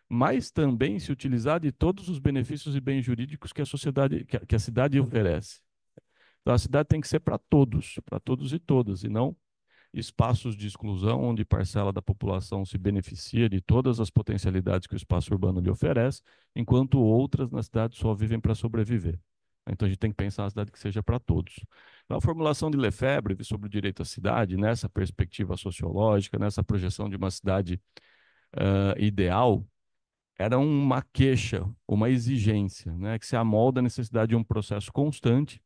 mas também se utilizar de todos os benefícios e bens jurídicos que a sociedade, que a, que a cidade oferece. Então, a cidade tem que ser para todos, para todos e todas, e não espaços de exclusão onde parcela da população se beneficia de todas as potencialidades que o espaço urbano lhe oferece, enquanto outras na cidade só vivem para sobreviver. Então a gente tem que pensar a cidade que seja para todos. Então, a formulação de Lefebvre sobre o direito à cidade, nessa perspectiva sociológica, nessa projeção de uma cidade uh, ideal, era uma queixa, uma exigência, né, que se amolda a necessidade de um processo constante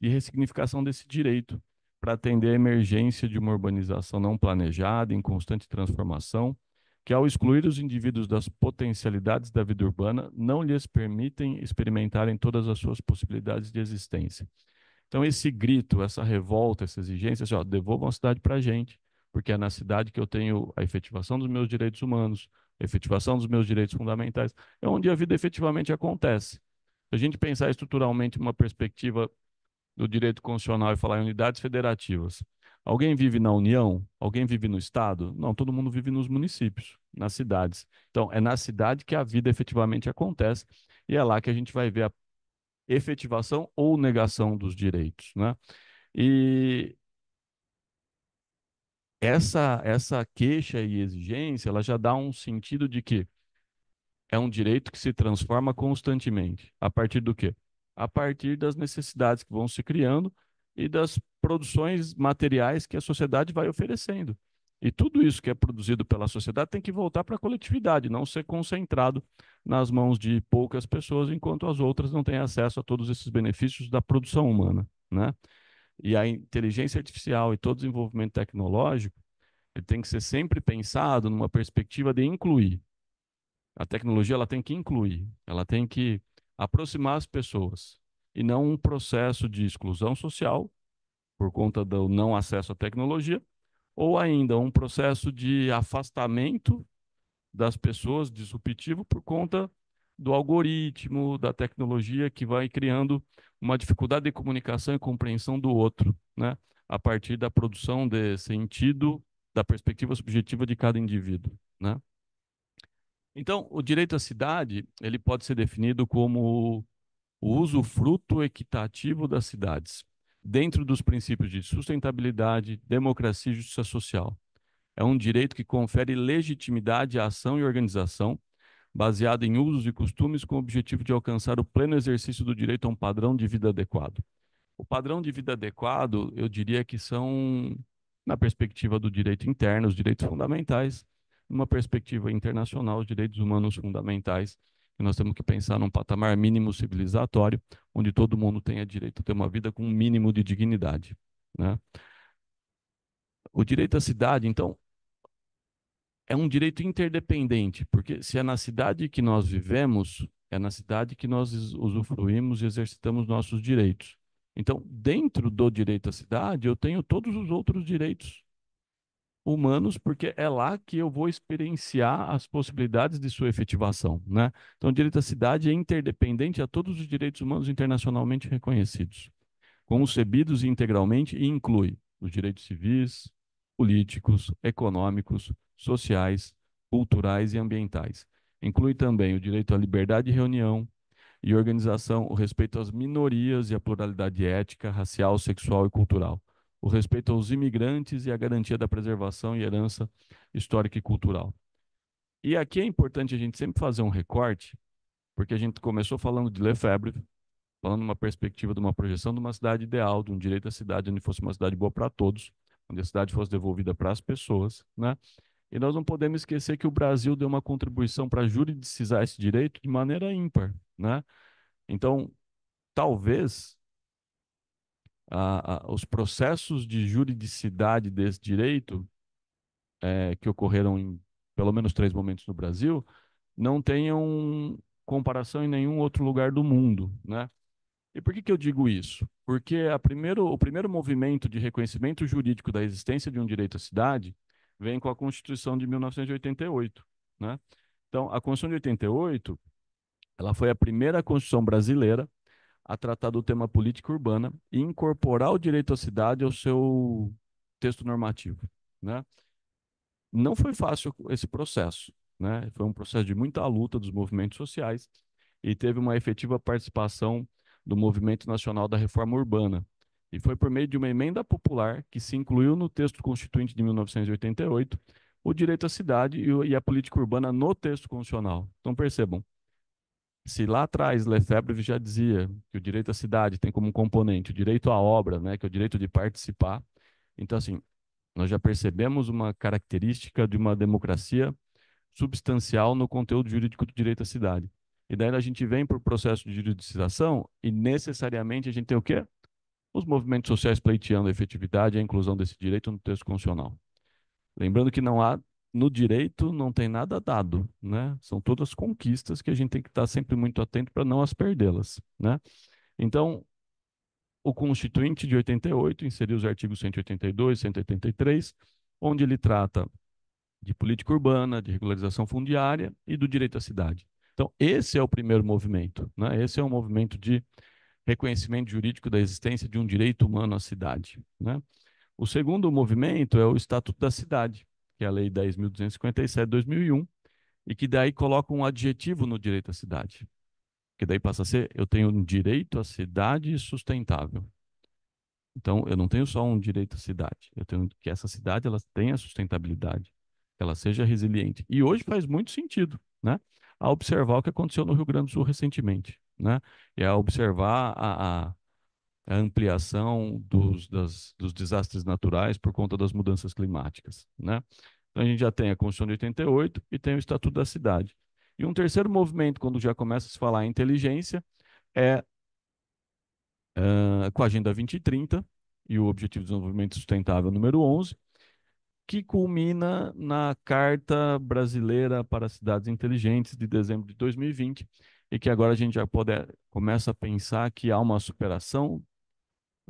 de ressignificação desse direito para atender a emergência de uma urbanização não planejada, em constante transformação, que, ao excluir os indivíduos das potencialidades da vida urbana, não lhes permitem experimentarem todas as suas possibilidades de existência. Então, esse grito, essa revolta, essa exigência, assim, ó, devolvam a cidade para a gente, porque é na cidade que eu tenho a efetivação dos meus direitos humanos, a efetivação dos meus direitos fundamentais, é onde a vida efetivamente acontece. Se a gente pensar estruturalmente uma perspectiva do direito constitucional e falar em unidades federativas, Alguém vive na União? Alguém vive no Estado? Não, todo mundo vive nos municípios, nas cidades. Então, é na cidade que a vida efetivamente acontece e é lá que a gente vai ver a efetivação ou negação dos direitos. Né? E essa, essa queixa e exigência ela já dá um sentido de que é um direito que se transforma constantemente. A partir do quê? A partir das necessidades que vão se criando e das produções materiais que a sociedade vai oferecendo. E tudo isso que é produzido pela sociedade tem que voltar para a coletividade, não ser concentrado nas mãos de poucas pessoas, enquanto as outras não têm acesso a todos esses benefícios da produção humana. Né? E a inteligência artificial e todo desenvolvimento tecnológico ele tem que ser sempre pensado numa perspectiva de incluir. A tecnologia ela tem que incluir, ela tem que aproximar as pessoas e não um processo de exclusão social por conta do não acesso à tecnologia, ou ainda um processo de afastamento das pessoas disruptivo por conta do algoritmo, da tecnologia que vai criando uma dificuldade de comunicação e compreensão do outro, né? A partir da produção de sentido da perspectiva subjetiva de cada indivíduo, né? Então, o direito à cidade, ele pode ser definido como o uso fruto equitativo das cidades, dentro dos princípios de sustentabilidade, democracia e justiça social. É um direito que confere legitimidade à ação e organização, baseada em usos e costumes com o objetivo de alcançar o pleno exercício do direito a um padrão de vida adequado. O padrão de vida adequado, eu diria que são, na perspectiva do direito interno, os direitos fundamentais, numa perspectiva internacional, os direitos humanos fundamentais, nós temos que pensar num patamar mínimo civilizatório, onde todo mundo tenha direito a ter uma vida com um mínimo de dignidade. Né? O direito à cidade, então, é um direito interdependente, porque se é na cidade que nós vivemos, é na cidade que nós usufruímos e exercitamos nossos direitos. Então, dentro do direito à cidade, eu tenho todos os outros direitos humanos, porque é lá que eu vou experienciar as possibilidades de sua efetivação. Né? Então, o direito à cidade é interdependente a todos os direitos humanos internacionalmente reconhecidos, concebidos integralmente e inclui os direitos civis, políticos, econômicos, sociais, culturais e ambientais. Inclui também o direito à liberdade de reunião e organização, o respeito às minorias e à pluralidade ética, racial, sexual e cultural o respeito aos imigrantes e a garantia da preservação e herança histórica e cultural. E aqui é importante a gente sempre fazer um recorte, porque a gente começou falando de Lefebvre, falando uma perspectiva de uma projeção de uma cidade ideal, de um direito à cidade onde fosse uma cidade boa para todos, onde a cidade fosse devolvida para as pessoas, né? E nós não podemos esquecer que o Brasil deu uma contribuição para juridicizar esse direito de maneira ímpar, né? Então, talvez a, a, os processos de juridicidade desse direito, é, que ocorreram em pelo menos três momentos no Brasil, não tenham comparação em nenhum outro lugar do mundo, né? E por que, que eu digo isso? Porque a primeiro, o primeiro movimento de reconhecimento jurídico da existência de um direito à cidade vem com a Constituição de 1988, né? Então, a Constituição de 88, ela foi a primeira Constituição brasileira a tratar do tema política urbana e incorporar o direito à cidade ao seu texto normativo. Né? Não foi fácil esse processo. Né? Foi um processo de muita luta dos movimentos sociais e teve uma efetiva participação do Movimento Nacional da Reforma Urbana. E foi por meio de uma emenda popular que se incluiu no texto constituinte de 1988 o direito à cidade e a política urbana no texto constitucional. Então percebam, se lá atrás Lefebvre já dizia que o direito à cidade tem como componente o direito à obra, né, que é o direito de participar, então assim, nós já percebemos uma característica de uma democracia substancial no conteúdo jurídico do direito à cidade. E daí a gente vem para o processo de juridicização e necessariamente a gente tem o quê? Os movimentos sociais pleiteando a efetividade e a inclusão desse direito no texto constitucional. Lembrando que não há no direito não tem nada dado, né? São todas conquistas que a gente tem que estar sempre muito atento para não as perdê-las, né? Então, o Constituinte de 88 inseriu os artigos 182, 183, onde ele trata de política urbana, de regularização fundiária e do direito à cidade. Então, esse é o primeiro movimento, né? Esse é um movimento de reconhecimento jurídico da existência de um direito humano à cidade, né? O segundo movimento é o Estatuto da Cidade, que é a Lei 10.257 de 2001, e que daí coloca um adjetivo no direito à cidade. Que daí passa a ser: eu tenho um direito à cidade sustentável. Então, eu não tenho só um direito à cidade, eu tenho que essa cidade ela tenha sustentabilidade, que ela seja resiliente. E hoje faz muito sentido, né? A observar o que aconteceu no Rio Grande do Sul recentemente, né? E a observar a, a a ampliação dos, das, dos desastres naturais por conta das mudanças climáticas. Né? Então, a gente já tem a Constituição de 88 e tem o Estatuto da Cidade. E um terceiro movimento, quando já começa a se falar em inteligência, é uh, com a Agenda 2030 e o Objetivo de Desenvolvimento Sustentável número 11, que culmina na Carta Brasileira para Cidades Inteligentes de dezembro de 2020, e que agora a gente já pode, começa a pensar que há uma superação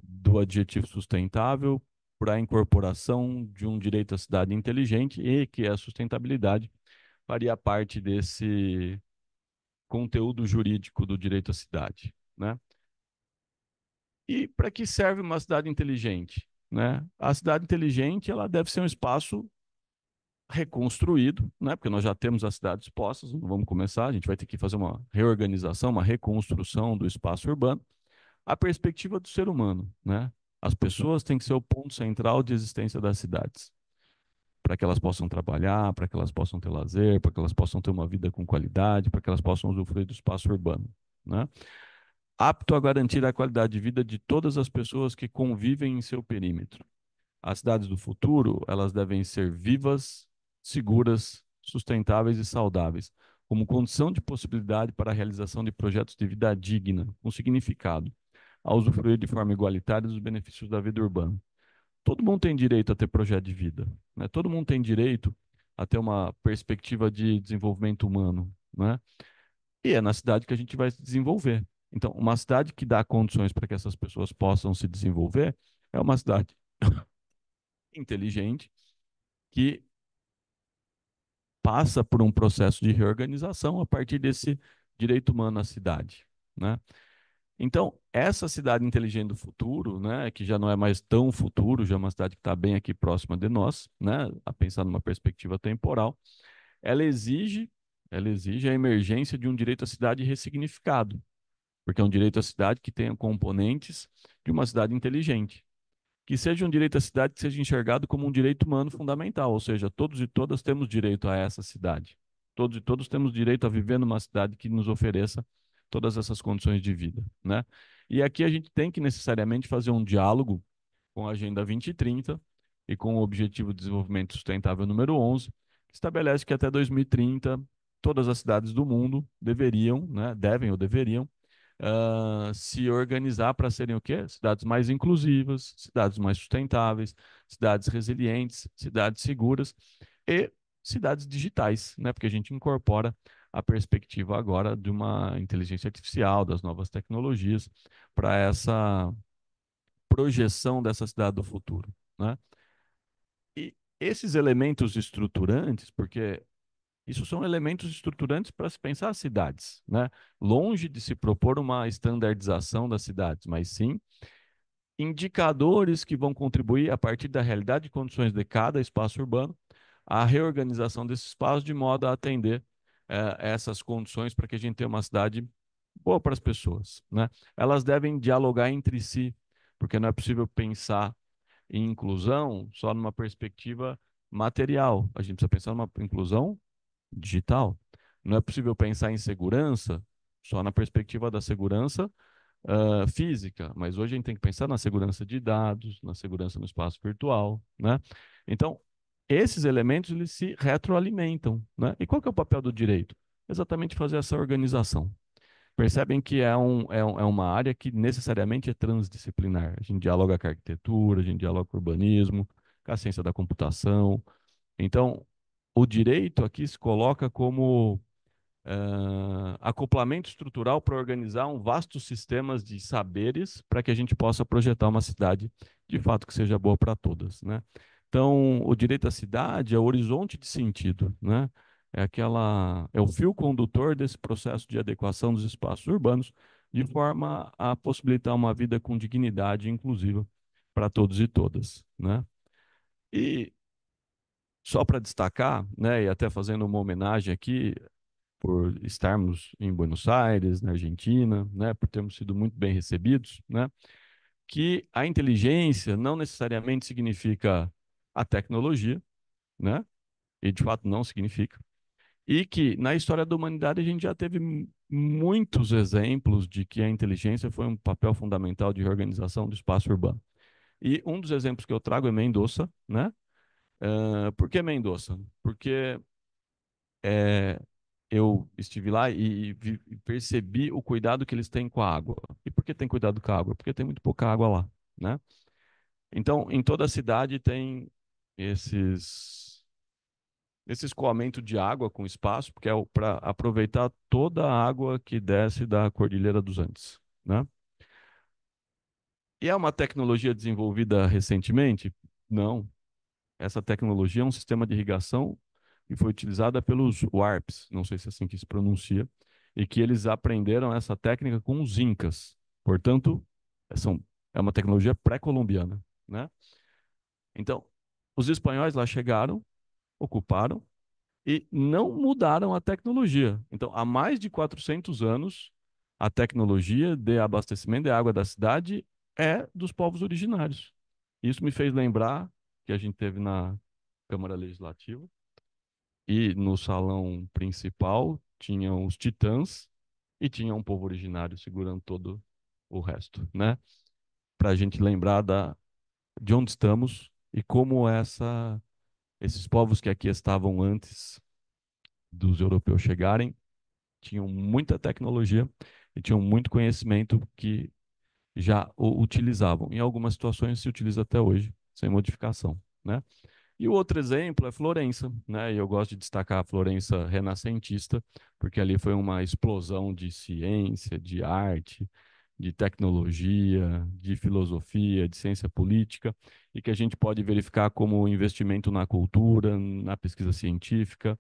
do adjetivo sustentável para a incorporação de um direito à cidade inteligente e que a sustentabilidade faria parte desse conteúdo jurídico do direito à cidade, né? E para que serve uma cidade inteligente, né? A cidade inteligente, ela deve ser um espaço reconstruído, né? Porque nós já temos as cidades expostas, não vamos começar, a gente vai ter que fazer uma reorganização, uma reconstrução do espaço urbano a perspectiva do ser humano, né? As uhum. pessoas têm que ser o ponto central de existência das cidades, para que elas possam trabalhar, para que elas possam ter lazer, para que elas possam ter uma vida com qualidade, para que elas possam usufruir do espaço urbano, né? Apto a garantir a qualidade de vida de todas as pessoas que convivem em seu perímetro. As cidades do futuro, elas devem ser vivas, seguras, sustentáveis e saudáveis, como condição de possibilidade para a realização de projetos de vida digna, com significado, a usufruir de forma igualitária dos benefícios da vida urbana. Todo mundo tem direito a ter projeto de vida, né? todo mundo tem direito a ter uma perspectiva de desenvolvimento humano. Né? E é na cidade que a gente vai se desenvolver. Então, uma cidade que dá condições para que essas pessoas possam se desenvolver é uma cidade inteligente que passa por um processo de reorganização a partir desse direito humano à cidade, né? Então, essa cidade inteligente do futuro, né, que já não é mais tão futuro, já é uma cidade que está bem aqui próxima de nós, né, a pensar numa perspectiva temporal, ela exige, ela exige a emergência de um direito à cidade ressignificado, porque é um direito à cidade que tenha componentes de uma cidade inteligente, que seja um direito à cidade que seja enxergado como um direito humano fundamental, ou seja, todos e todas temos direito a essa cidade, todos e todos temos direito a viver numa cidade que nos ofereça todas essas condições de vida, né? E aqui a gente tem que necessariamente fazer um diálogo com a Agenda 2030 e com o Objetivo de Desenvolvimento Sustentável número 11, que estabelece que até 2030 todas as cidades do mundo deveriam, né, devem ou deveriam, uh, se organizar para serem o quê? Cidades mais inclusivas, cidades mais sustentáveis, cidades resilientes, cidades seguras e cidades digitais, né, porque a gente incorpora a perspectiva agora de uma inteligência artificial, das novas tecnologias, para essa projeção dessa cidade do futuro. Né? E esses elementos estruturantes, porque isso são elementos estruturantes para se pensar as cidades, né? longe de se propor uma estandardização das cidades, mas sim indicadores que vão contribuir a partir da realidade e condições de cada espaço urbano à reorganização desse espaço de modo a atender é, essas condições para que a gente tenha uma cidade boa para as pessoas. Né? Elas devem dialogar entre si, porque não é possível pensar em inclusão só numa perspectiva material. A gente precisa pensar numa inclusão digital. Não é possível pensar em segurança só na perspectiva da segurança uh, física, mas hoje a gente tem que pensar na segurança de dados, na segurança no espaço virtual, né? Então, esses elementos eles se retroalimentam. Né? E qual que é o papel do direito? Exatamente fazer essa organização. Percebem que é, um, é, um, é uma área que necessariamente é transdisciplinar. A gente dialoga com a arquitetura, a gente dialoga com o urbanismo, com a ciência da computação. Então, o direito aqui se coloca como Uh, acoplamento estrutural para organizar um vasto sistema de saberes para que a gente possa projetar uma cidade de fato que seja boa para todas. Né? Então, o direito à cidade é o horizonte de sentido, né? É aquela é o fio condutor desse processo de adequação dos espaços urbanos de forma a possibilitar uma vida com dignidade inclusiva para todos e todas, né? E só para destacar, né, e até fazendo uma homenagem aqui por estarmos em Buenos Aires, na Argentina, né, por termos sido muito bem recebidos, né? Que a inteligência não necessariamente significa a tecnologia, né? E de fato não significa. E que na história da humanidade a gente já teve muitos exemplos de que a inteligência foi um papel fundamental de reorganização do espaço urbano. E um dos exemplos que eu trago é Mendoza, né? Uh, por que Mendoza? Porque é, eu estive lá e, vi, percebi o cuidado que eles têm com a água. E por que tem cuidado com a água? Porque tem muito pouca água lá, né? Então, em toda a cidade tem esses esse escoamento de água com espaço, porque é para aproveitar toda a água que desce da Cordilheira dos Andes, né? E é uma tecnologia desenvolvida recentemente? Não. Essa tecnologia é um sistema de irrigação que foi utilizada pelos Warps, não sei se é assim que se pronuncia, e que eles aprenderam essa técnica com os Incas. Portanto, são, é uma tecnologia pré-colombiana, né? Então, os espanhóis lá chegaram, ocuparam e não mudaram a tecnologia. Então, há mais de 400 anos, a tecnologia de abastecimento de água da cidade é dos povos originários. Isso me fez lembrar que a gente teve na Câmara Legislativa e no salão principal tinham os titãs e tinha um povo originário segurando todo o resto, né? Para a gente lembrar da, de onde estamos e como essa, esses povos que aqui estavam antes dos europeus chegarem tinham muita tecnologia e tinham muito conhecimento que já utilizavam. Em algumas situações se utiliza até hoje, sem modificação, né? E o outro exemplo é Florença, né? E eu gosto de destacar a Florença renascentista, porque ali foi uma explosão de ciência, de arte, de tecnologia, de filosofia, de ciência política, e que a gente pode verificar como o investimento na cultura, na pesquisa científica,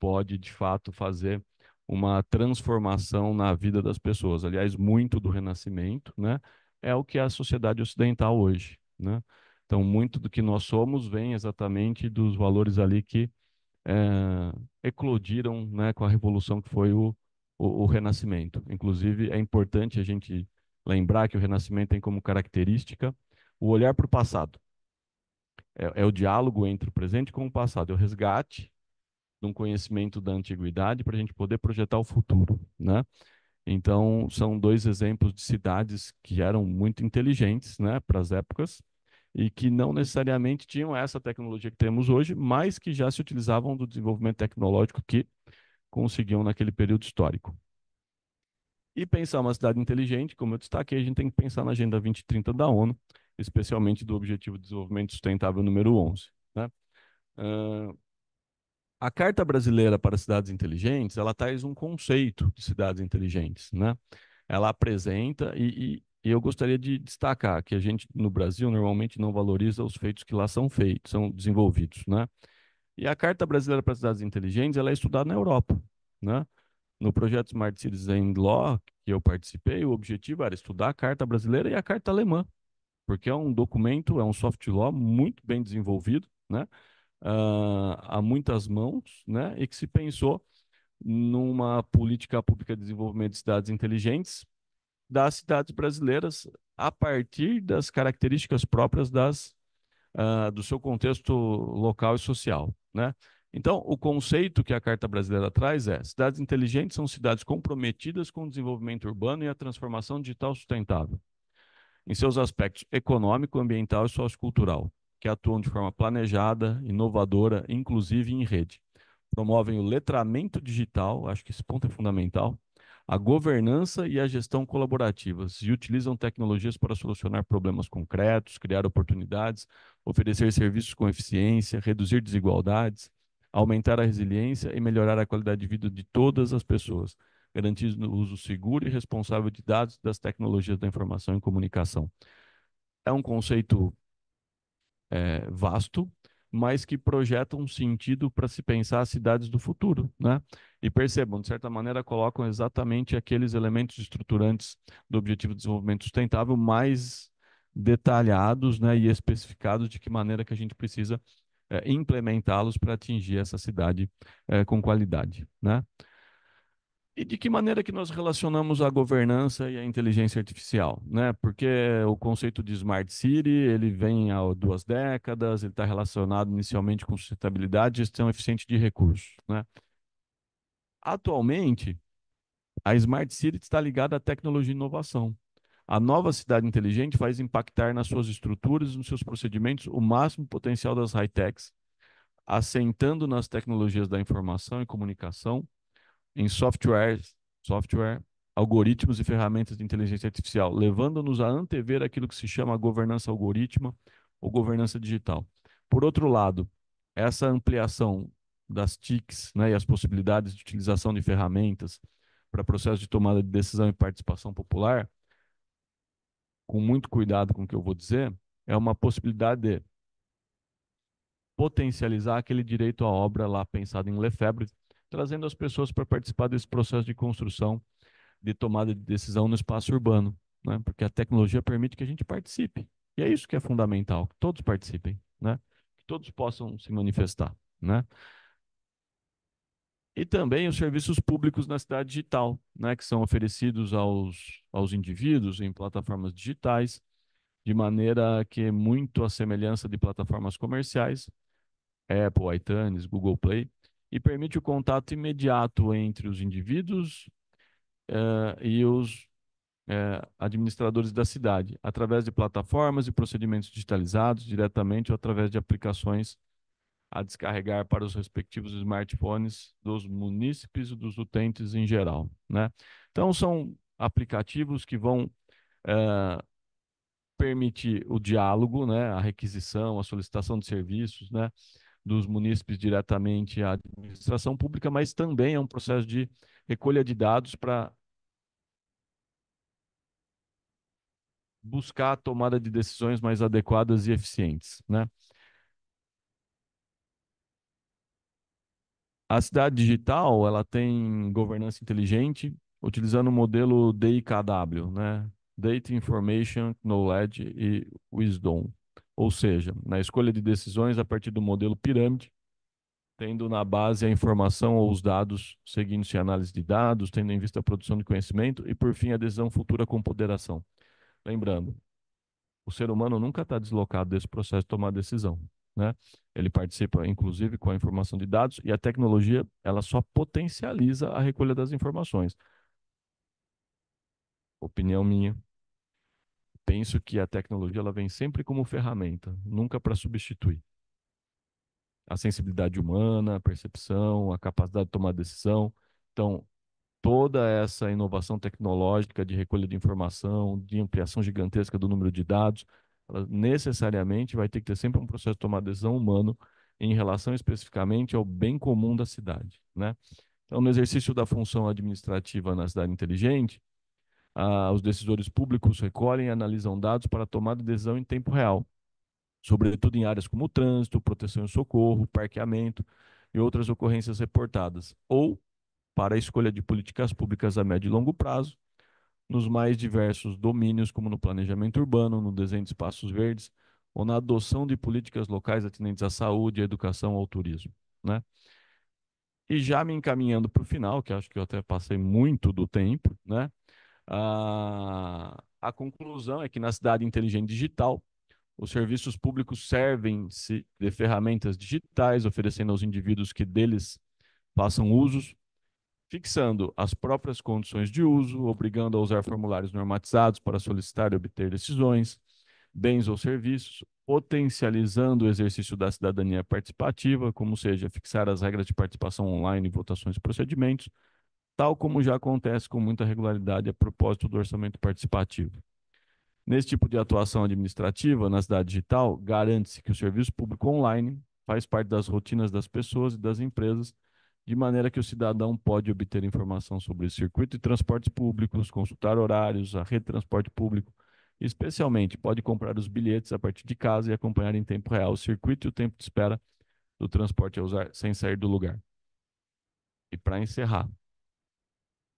pode de fato fazer uma transformação na vida das pessoas. Aliás, muito do Renascimento, né, é o que é a sociedade ocidental hoje, né? Então, muito do que nós somos vem exatamente dos valores ali que é, eclodiram né, com a revolução que foi o, o, o Renascimento. Inclusive, é importante a gente lembrar que o Renascimento tem como característica o olhar para o passado. É, é, o diálogo entre o presente com o passado, é o resgate de um conhecimento da antiguidade para a gente poder projetar o futuro, né? Então, são dois exemplos de cidades que eram muito inteligentes né, para as épocas e que não necessariamente tinham essa tecnologia que temos hoje, mas que já se utilizavam do desenvolvimento tecnológico que conseguiam naquele período histórico. E pensar uma cidade inteligente, como eu destaquei, a gente tem que pensar na Agenda 2030 da ONU, especialmente do Objetivo de Desenvolvimento Sustentável número 11. Né? Uh, a Carta Brasileira para Cidades Inteligentes, ela traz um conceito de cidades inteligentes. Né? Ela apresenta, e, e, e eu gostaria de destacar que a gente, no Brasil, normalmente não valoriza os feitos que lá são feitos, são desenvolvidos. Né? E a Carta Brasileira para Cidades Inteligentes, ela é estudada na Europa. Né? No projeto Smart Cities and Law, que eu participei, o objetivo era estudar a Carta Brasileira e a Carta Alemã, porque é um documento, é um soft law muito bem desenvolvido, né? Uh, muitas mãos, né? E que se pensou numa política pública de desenvolvimento de cidades inteligentes das cidades brasileiras a partir das características próprias das, uh, do seu contexto local e social, né? Então, o conceito que a Carta Brasileira traz é: cidades inteligentes são cidades comprometidas com o desenvolvimento urbano e a transformação digital sustentável, em seus aspectos econômico, ambiental e sociocultural, que atuam de forma planejada, inovadora, inclusive em rede. Promovem o letramento digital, acho que esse ponto é fundamental, a governança e a gestão colaborativas e utilizam tecnologias para solucionar problemas concretos, criar oportunidades, oferecer serviços com eficiência, reduzir desigualdades, aumentar a resiliência e melhorar a qualidade de vida de todas as pessoas, garantindo o uso seguro e responsável de dados das tecnologias da informação e comunicação. É um conceito é, vasto, mas que projeta um sentido para se pensar as cidades do futuro, né? E percebam, de certa maneira, colocam exatamente aqueles elementos estruturantes do Objetivo de Desenvolvimento Sustentável mais detalhados né, e especificados de que maneira que a gente precisa é, implementá-los para atingir essa cidade é, com qualidade, né? E de que maneira que nós relacionamos a governança e a inteligência artificial, né? Porque o conceito de Smart City, ele vem há duas décadas, ele está relacionado inicialmente com sustentabilidade e gestão eficiente de recursos, né? Atualmente, a Smart City está ligada à tecnologia e inovação, a nova cidade inteligente faz impactar nas suas estruturas e nos seus procedimentos o máximo potencial das high-techs, assentando nas tecnologias da informação e comunicação, em softwares, software, algoritmos e ferramentas de inteligência artificial, levando-nos a antever aquilo que se chama governança algorítmica ou governança digital. Por outro lado, essa ampliação das TICs né, e as possibilidades de utilização de ferramentas para processos de tomada de decisão e participação popular com muito cuidado com o que eu vou dizer, é uma possibilidade de potencializar aquele direito à obra lá pensado em Lefebvre, trazendo as pessoas para participar desse processo de construção, de tomada de decisão no espaço urbano, né? porque a tecnologia permite que a gente participe. E é isso que é fundamental, que todos participem, né? que todos possam se manifestar. Né? e também os serviços públicos na cidade digital, né, que são oferecidos aos, aos indivíduos em plataformas digitais, de maneira que é muito à semelhança de plataformas comerciais, Apple, iTunes, Google Play, e permite o contato imediato entre os indivíduos eh, e os eh, administradores da cidade, através de plataformas e procedimentos digitalizados, diretamente ou através de aplicações a descarregar para os respectivos smartphones dos munícipes e dos utentes em geral. Né? Então, são aplicativos que vão é, permitir o diálogo, né, a requisição, a solicitação de serviços né, dos munícipes diretamente à administração pública, mas também é um processo de recolha de dados para buscar a tomada de decisões mais adequadas e eficientes. Né? A cidade digital ela tem governança inteligente, utilizando o modelo DIKW, né? Data, Information, Knowledge e Wisdom. Ou seja, na escolha de decisões a partir do modelo pirâmide, tendo na base a informação ou os dados, seguindo-se a análise de dados, tendo em vista a produção de conhecimento e, por fim, a decisão futura com ponderação. Lembrando, o ser humano nunca está deslocado desse processo de tomar decisão né? Ele participa, inclusive, com a informação de dados e a tecnologia, ela só potencializa a recolha das informações. Opinião minha. Penso que a tecnologia ela vem sempre como ferramenta, nunca para substituir. A sensibilidade humana, a percepção, a capacidade de tomar decisão. Então, toda essa inovação tecnológica de recolha de informação, de ampliação gigantesca do número de dados, ela necessariamente vai ter que ter sempre um processo de tomada de decisão humano em relação especificamente ao bem comum da cidade, né? Então, no exercício da função administrativa na cidade inteligente, ah, os decisores públicos recolhem e analisam dados para tomada de decisão em tempo real, sobretudo em áreas como trânsito, proteção e socorro, parqueamento e outras ocorrências reportadas, ou para a escolha de políticas públicas a médio e longo prazo, nos mais diversos domínios, como no planejamento urbano, no desenho de espaços verdes ou na adoção de políticas locais atinentes à saúde, à educação ou ao turismo. Né? E já me encaminhando para o final, que acho que eu até passei muito do tempo, né? Ah, a conclusão é que na cidade inteligente digital, os serviços públicos servem-se de ferramentas digitais, oferecendo aos indivíduos que deles façam usos fixando as próprias condições de uso, obrigando a usar formulários normatizados para solicitar e obter decisões, bens ou serviços, potencializando o exercício da cidadania participativa, como seja fixar as regras de participação online, votações e procedimentos, tal como já acontece com muita regularidade a propósito do orçamento participativo. Nesse tipo de atuação administrativa na cidade digital, garante-se que o serviço público online faz parte das rotinas das pessoas e das empresas de maneira que o cidadão pode obter informação sobre o circuito e transportes públicos, consultar horários, a rede de transporte público, especialmente pode comprar os bilhetes a partir de casa e acompanhar em tempo real o circuito e o tempo de espera do transporte a usar sem sair do lugar. E para encerrar,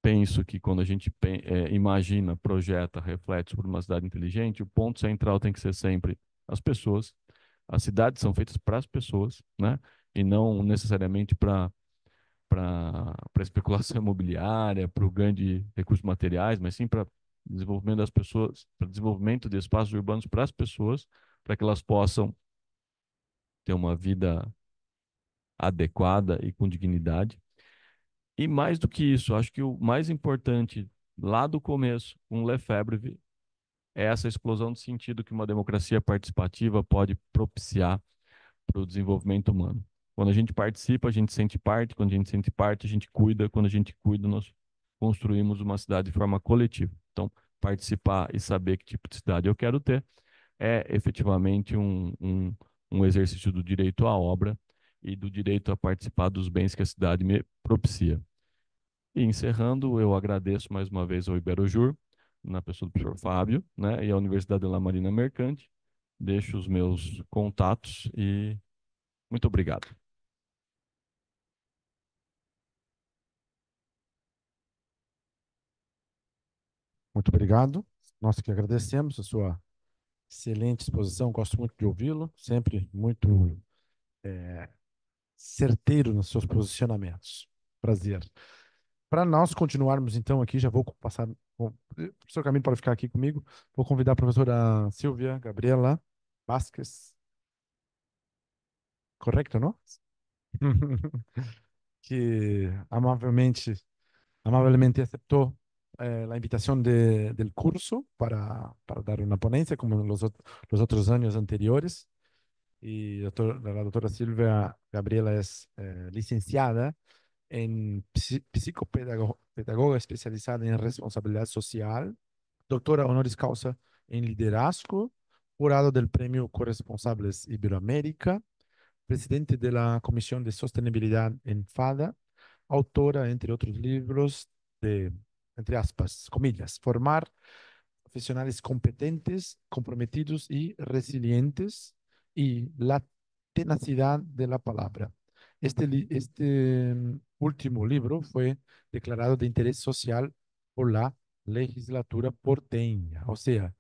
penso que quando a gente é, imagina, projeta, reflete sobre uma cidade inteligente, o ponto central tem que ser sempre as pessoas. As cidades são feitas para as pessoas, né? E não necessariamente para para a especulação imobiliária, para o ganho de recursos materiais, mas sim para desenvolvimento das pessoas, para desenvolvimento de espaços urbanos para as pessoas, para que elas possam ter uma vida adequada e com dignidade. E mais do que isso, acho que o mais importante lá do começo, com um Lefebvre, é essa explosão de sentido que uma democracia participativa pode propiciar para o desenvolvimento humano. Quando a gente participa, a gente sente parte. Quando a gente sente parte, a gente cuida. Quando a gente cuida, nós construímos uma cidade de forma coletiva. Então, participar e saber que tipo de cidade eu quero ter é efetivamente um, um, um exercício do direito à obra e do direito a participar dos bens que a cidade me propicia. E encerrando, eu agradeço mais uma vez ao Iberojur, na pessoa do professor Fábio, né, e à Universidade de La Marina Mercante. Deixo os meus contatos e muito obrigado.
Muito obrigado. Nós que agradecemos a sua excelente exposição, gosto muito de ouvi-lo, sempre muito é, certeiro nos seus posicionamentos. Prazer. Para nós continuarmos então aqui, já vou passar. Bom, o professor Camilo para ficar aqui comigo. Vou convidar a professora Silvia Gabriela Vasquez. Correto, não? que amavelmente, amavelmente aceitou Eh, la invitación del curso para, para, dar una ponencia como en los, otros años anteriores. Y la doctora Silvia Gabriela es eh, licenciada en psicopedagoga especializada en responsabilidad social, doctora honoris causa en liderazgo, jurado del Premio Corresponsables Iberoamérica, presidente de la Comisión de Sostenibilidad en FADA, autora, entre otros libros, de entre aspas, comillas, formar profissionais competentes, comprometidos e resilientes e la tenacidade da palavra. Este, este mm, último livro foi declarado de interesse social por la legislatura portenha, ou seja,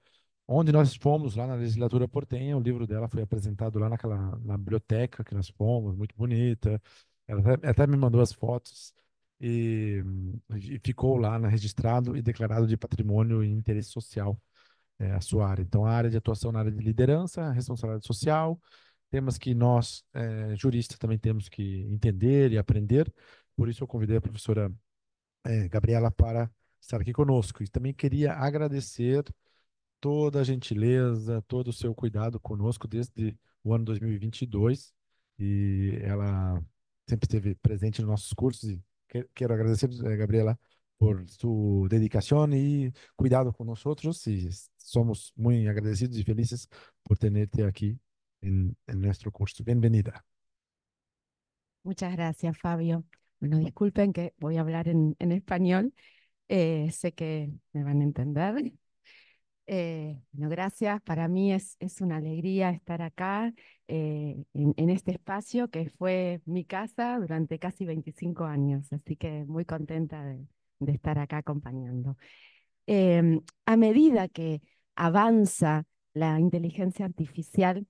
onde nós fomos lá na legislatura portenha, o livro dela foi apresentado lá naquela na biblioteca que nós fomos, muito bonita. Ela até, até me mandou as fotos e, e ficou lá né, registrado e declarado de patrimônio e interesse social é, a sua área. Então, a área de atuação na área de liderança, responsabilidade social, temas que nós, é, juristas, também temos que entender e aprender. Por isso, eu convidei a professora é, Gabriela para estar aqui conosco. E também queria agradecer toda a gentileza, todo o seu cuidado conosco desde o ano 2022. E ela sempre esteve presente nos nossos cursos e quiero agradecer a eh, Gabriela por su dedicación y cuidado con nosotros y somos muy agradecidos y felices por tenerte aquí en, nuestro curso. Bienvenida.
Muchas gracias, Fabio. Bueno, disculpen que voy a hablar en, español. Eh, sé que me van a entender. Eh, bueno, gracias. Para mí es, es una alegría estar acá eh, en, este espacio que fue mi casa durante casi 25 años, así que muy contenta de, estar acá acompañando. Em, a medida que avanza la inteligencia artificial,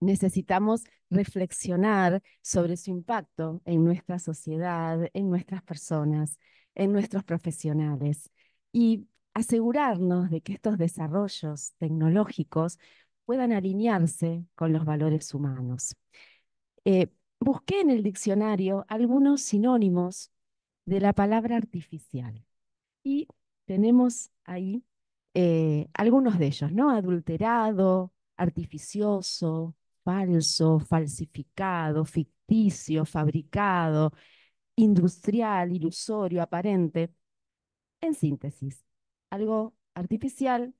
necesitamos reflexionar sobre su impacto en nuestra sociedad, en nuestras personas, en nuestros profesionales. Y asegurarnos de que estos desarrollos tecnológicos puedan alinearse con los valores humanos. Eh, busqué en el diccionario algunos sinónimos de la palabra artificial y tenemos ahí eh, algunos de ellos, ¿no? Adulterado, artificioso, falso, falsificado, ficticio, fabricado, industrial, ilusorio, aparente. En síntesis, algo artificial,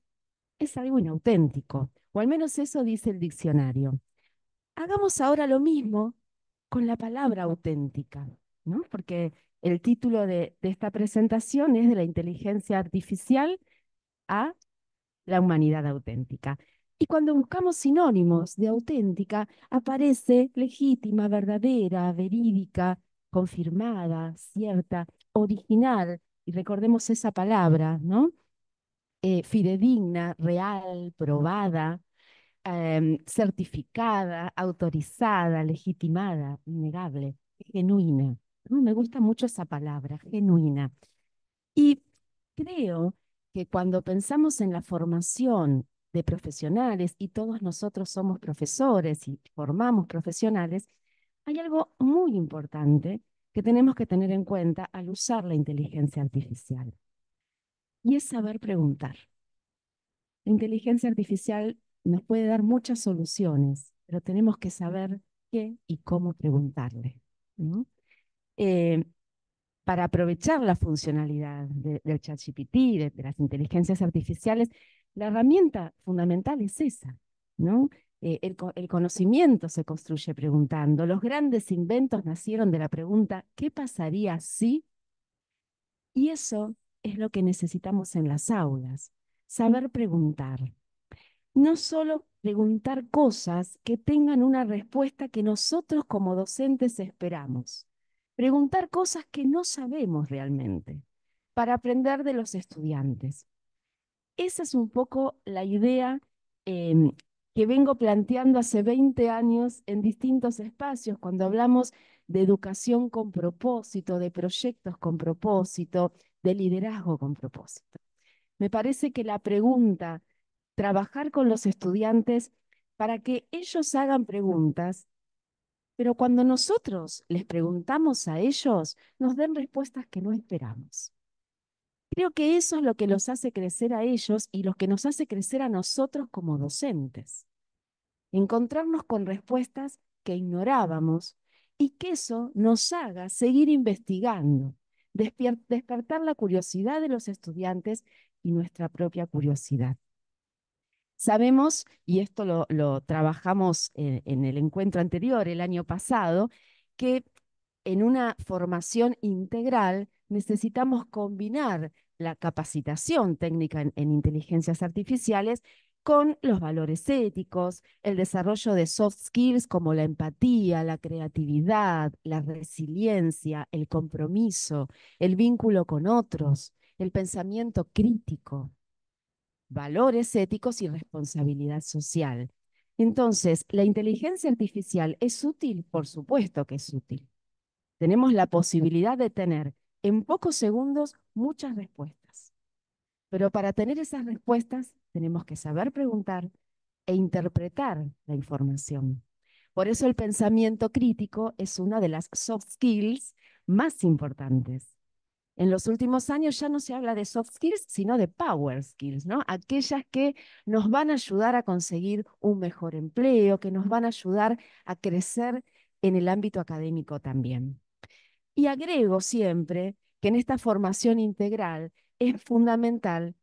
es algo inauténtico, o al menos eso dice el diccionario. Hagamos ahora lo mismo con la palabra auténtica, ¿no? Porque el título de, de esta presentación es de la inteligencia artificial a la humanidad auténtica. Y cuando buscamos sinónimos de auténtica, aparece legítima, verdadera, verídica, confirmada, cierta, original. Y recordemos esa palabra, ¿no? Eh, fidedigna, real, probada, em, certificada, autorizada, legitimada, innegable, genuina. ¿no? Me gusta mucho esa palabra, genuina. Y creo que cuando pensamos en la formación de profesionales, y todos nosotros somos profesores y formamos profesionales, hay algo muy importante que tenemos que tener en cuenta al usar la inteligencia artificial y es saber preguntar. La inteligencia artificial nos puede dar muchas soluciones, pero tenemos que saber qué y cómo preguntarle. Eh, para aprovechar la funcionalidad del ChatGPT, de, de, las inteligencias artificiales, la herramienta fundamental es esa, ¿no? Eh, el, el conocimiento se construye preguntando. Los grandes inventos nacieron de la pregunta, ¿qué pasaría si? Y eso es lo que necesitamos en las aulas, saber preguntar. No solo preguntar cosas que tengan una respuesta que nosotros como docentes esperamos, preguntar cosas que no sabemos realmente para aprender de los estudiantes. Esa es un poco la idea em, que vengo planteando hace 20 años en distintos espacios, cuando hablamos de educación con propósito, de proyectos con propósito, de liderazgo con propósito. Me parece que la pregunta, trabajar con los estudiantes para que ellos hagan preguntas, pero cuando nosotros les preguntamos a ellos, nos den respuestas que no esperamos. Creo que eso es lo que los hace crecer a ellos y lo que nos hace crecer a nosotros como docentes. Encontrarnos con respuestas que ignorábamos y que eso nos haga seguir investigando, despertar la curiosidad de los estudiantes y nuestra propia curiosidad. Sabemos, y esto lo, trabajamos en, el encuentro anterior, el año pasado, que en una formación integral necesitamos combinar la capacitación técnica en, inteligencias artificiales con los valores éticos, el desarrollo de soft skills como la empatía, la creatividad, la resiliencia, el compromiso, el vínculo con otros, el pensamiento crítico, valores éticos y responsabilidad social. Entonces, la inteligencia artificial es útil, por supuesto que es útil. Tenemos la posibilidad de tener en pocos segundos muchas respuestas. Pero para tener esas respuestas tenemos que saber preguntar e interpretar la información. Por eso el pensamiento crítico es una de las soft skills más importantes. En los últimos años ya no se habla de soft skills, sino de power skills, ¿no? Aquellas que nos van a ayudar a conseguir un mejor empleo, que nos van a ayudar a crecer en el ámbito académico también. Y agrego siempre que en esta formación integral es fundamental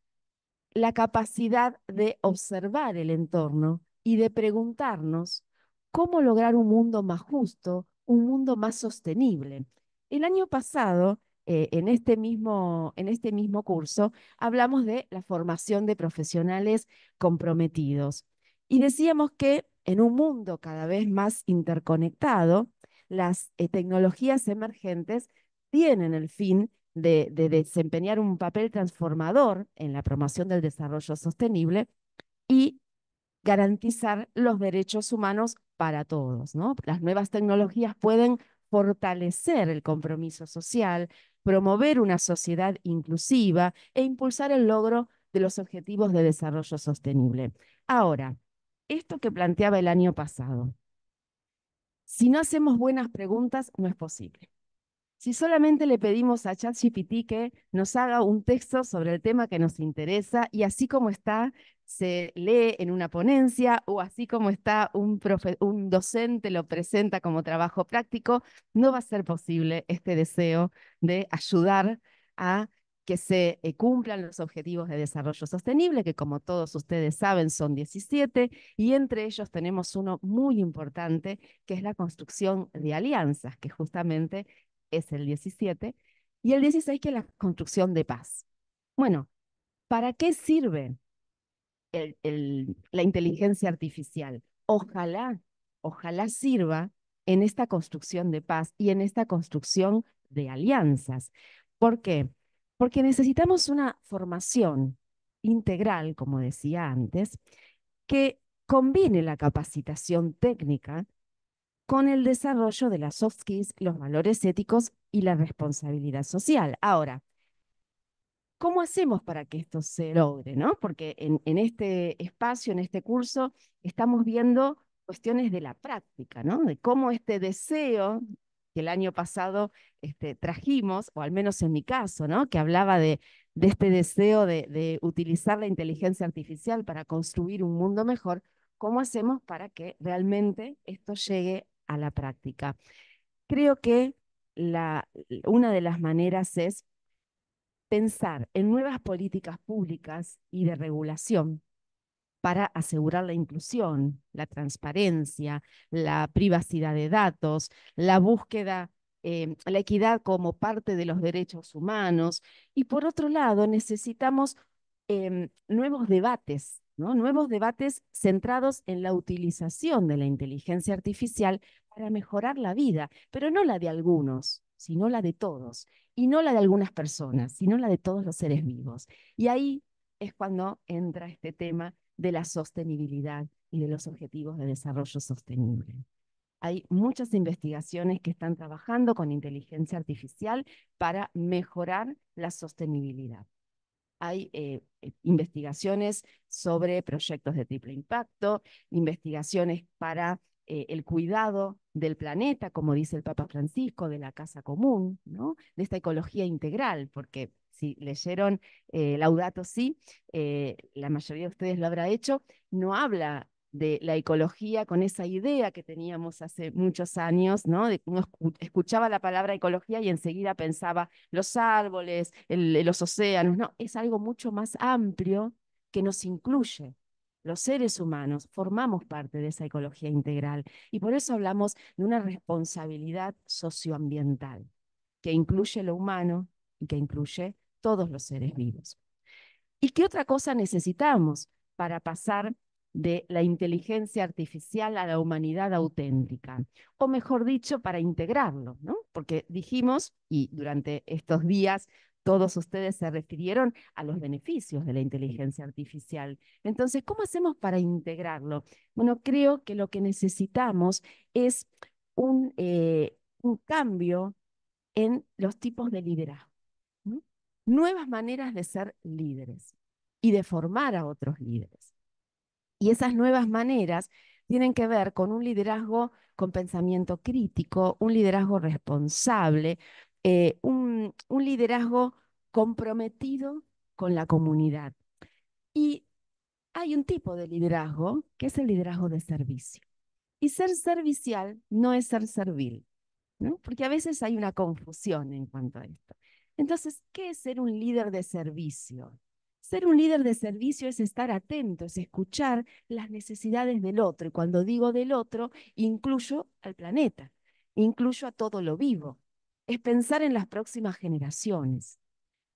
la capacidad de observar el entorno y de preguntarnos cómo lograr un mundo más justo, un mundo más sostenible. El año pasado, eh, en, este mismo, en este mismo curso, hablamos de la formación de profesionales comprometidos y decíamos que en un mundo cada vez más interconectado, las eh, tecnologías emergentes tienen el fin de, desempeñar un papel transformador en la promoción del desarrollo sostenible y garantizar los derechos humanos para todos. ¿no? Las nuevas tecnologías pueden fortalecer el compromiso social, promover una sociedad inclusiva e impulsar el logro de los objetivos de desarrollo sostenible. Ahora, esto que planteaba el año pasado, si no hacemos buenas preguntas, no es posible. Si solamente le pedimos a ChatGPT que nos haga un texto sobre el tema que nos interesa y así como está, se lee en una ponencia o así como está un, un docente lo presenta como trabajo práctico, no va a ser posible este deseo de ayudar a que se eh, cumplan los objetivos de desarrollo sostenible, que como todos ustedes saben son 17, y entre ellos tenemos uno muy importante, que es la construcción de alianzas, que justamente es el 17, y el 16 que es la construcción de paz. Bueno, ¿para qué sirve la inteligencia artificial? Ojalá, ojalá sirva en esta construcción de paz y en esta construcción de alianzas. ¿Por qué? Porque necesitamos una formación integral, como decía antes, que combine la capacitación técnica con el desarrollo de las soft skills, los valores éticos y la responsabilidad social. Ahora, ¿cómo hacemos para que esto se logre? ¿no? Porque en, este espacio, en este curso, estamos viendo cuestiones de la práctica, ¿no? de cómo este deseo que el año pasado este, trajimos, o al menos en mi caso, ¿no? que hablaba de, este deseo de, de, utilizar la inteligencia artificial para construir un mundo mejor, ¿cómo hacemos para que realmente esto llegue a la práctica. Creo que la, una de las maneras es pensar en nuevas políticas públicas y de regulación para asegurar la inclusión, la transparencia, la privacidad de datos, la búsqueda, eh, la equidad como parte de los derechos humanos. Y por otro lado, necesitamos em, nuevos debates nuevos debates centrados en la utilización de la inteligencia artificial para mejorar la vida, pero no la de algunos, sino la de todos, y no la de algunas personas, sino la de todos los seres vivos. Y ahí es cuando entra este tema de la sostenibilidad y de los objetivos de desarrollo sostenible. Hay muchas investigaciones que están trabajando con inteligencia artificial para mejorar la sostenibilidad hay eh, eh, investigaciones sobre proyectos de triple impacto, investigaciones para eh, el cuidado del planeta, como dice el Papa Francisco, de la casa común, ¿no? de esta ecología integral, porque si leyeron Laudato Si, la mayoría de ustedes lo habrá hecho, no habla de la ecología con esa idea que teníamos hace muchos años, ¿no? uno escuchaba la palabra ecología y enseguida pensaba los árboles, los océanos, no, es algo mucho más amplio que nos incluye. Los seres humanos formamos parte de esa ecología integral y por eso hablamos de una responsabilidad socioambiental que incluye lo humano y que incluye todos los seres vivos. ¿Y qué otra cosa necesitamos para pasar de la inteligencia artificial a la humanidad auténtica, o mejor dicho, para integrarlo, ¿no? Porque dijimos, y durante estos días todos ustedes se refirieron a los beneficios de la inteligencia artificial. Entonces, ¿cómo hacemos para integrarlo? Bueno, creo que lo que necesitamos es un, eh, un cambio en los tipos de liderazgo, nuevas maneras de ser líderes y de formar a otros líderes. Y esas nuevas maneras tienen que ver con un liderazgo con pensamiento crítico, un liderazgo responsable, eh, un, liderazgo comprometido con la comunidad. Y hay un tipo de liderazgo que es el liderazgo de servicio. Y ser servicial no es ser servil, porque a veces hay una confusión en cuanto a esto. Entonces, ¿qué es ser un líder de servicio? Ser un líder de servicio es estar atento, es escuchar las necesidades del otro. Y cuando digo del otro, incluyo al planeta, incluyo a todo lo vivo. Es pensar en las próximas generaciones.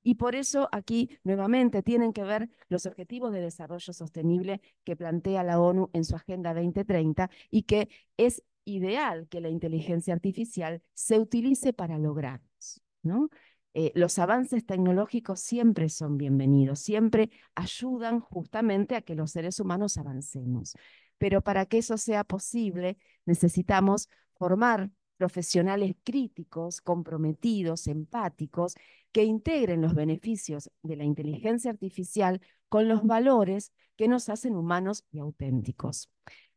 Y por eso aquí nuevamente tienen que ver los objetivos de desarrollo sostenible que plantea la ONU en su Agenda 2030 y que es ideal que la inteligencia artificial se utilice para lograrlos. ¿no? Eh, los avances tecnológicos siempre son bienvenidos, siempre ayudan justamente a que los seres humanos avancemos. Pero para que eso sea posible, necesitamos formar profesionales críticos, comprometidos, empáticos, que integren los beneficios de la inteligencia artificial con los valores que nos hacen humanos y auténticos.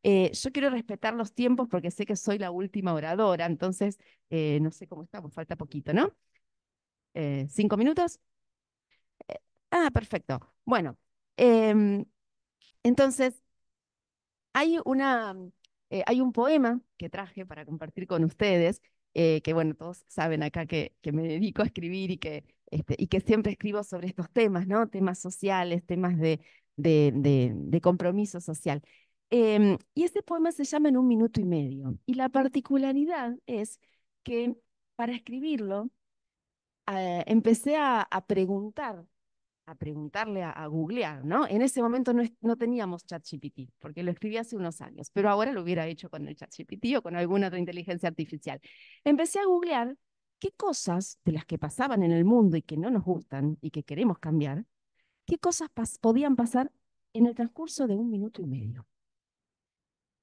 Eh, yo quiero respetar los tiempos porque sé que soy la última oradora, entonces eh, no sé cómo estamos, falta poquito, ¿no? Eh, cinco minutos. Eh, ah, perfecto. Bueno, em, entonces, hay, una, mm, eh, hay un poema que traje para compartir con ustedes, que bueno, todos saben acá que, que me dedico a escribir y que, este, y que siempre escribo sobre estos temas, ¿no? Temas sociales, temas de, de, compromiso social. Em, y ese poema se llama En un minuto y medio. Y la particularidad es que para escribirlo eh, empecé a, preguntar, a preguntarle, a, googlear, ¿no? En ese momento no, no teníamos ChatGPT, porque lo escribí hace unos años, pero ahora lo hubiera hecho con el ChatGPT o con alguna otra inteligencia artificial. Empecé a googlear qué cosas de las que pasaban en el mundo y que no nos gustan y que queremos cambiar, qué cosas podían pasar en el transcurso de un minuto y medio.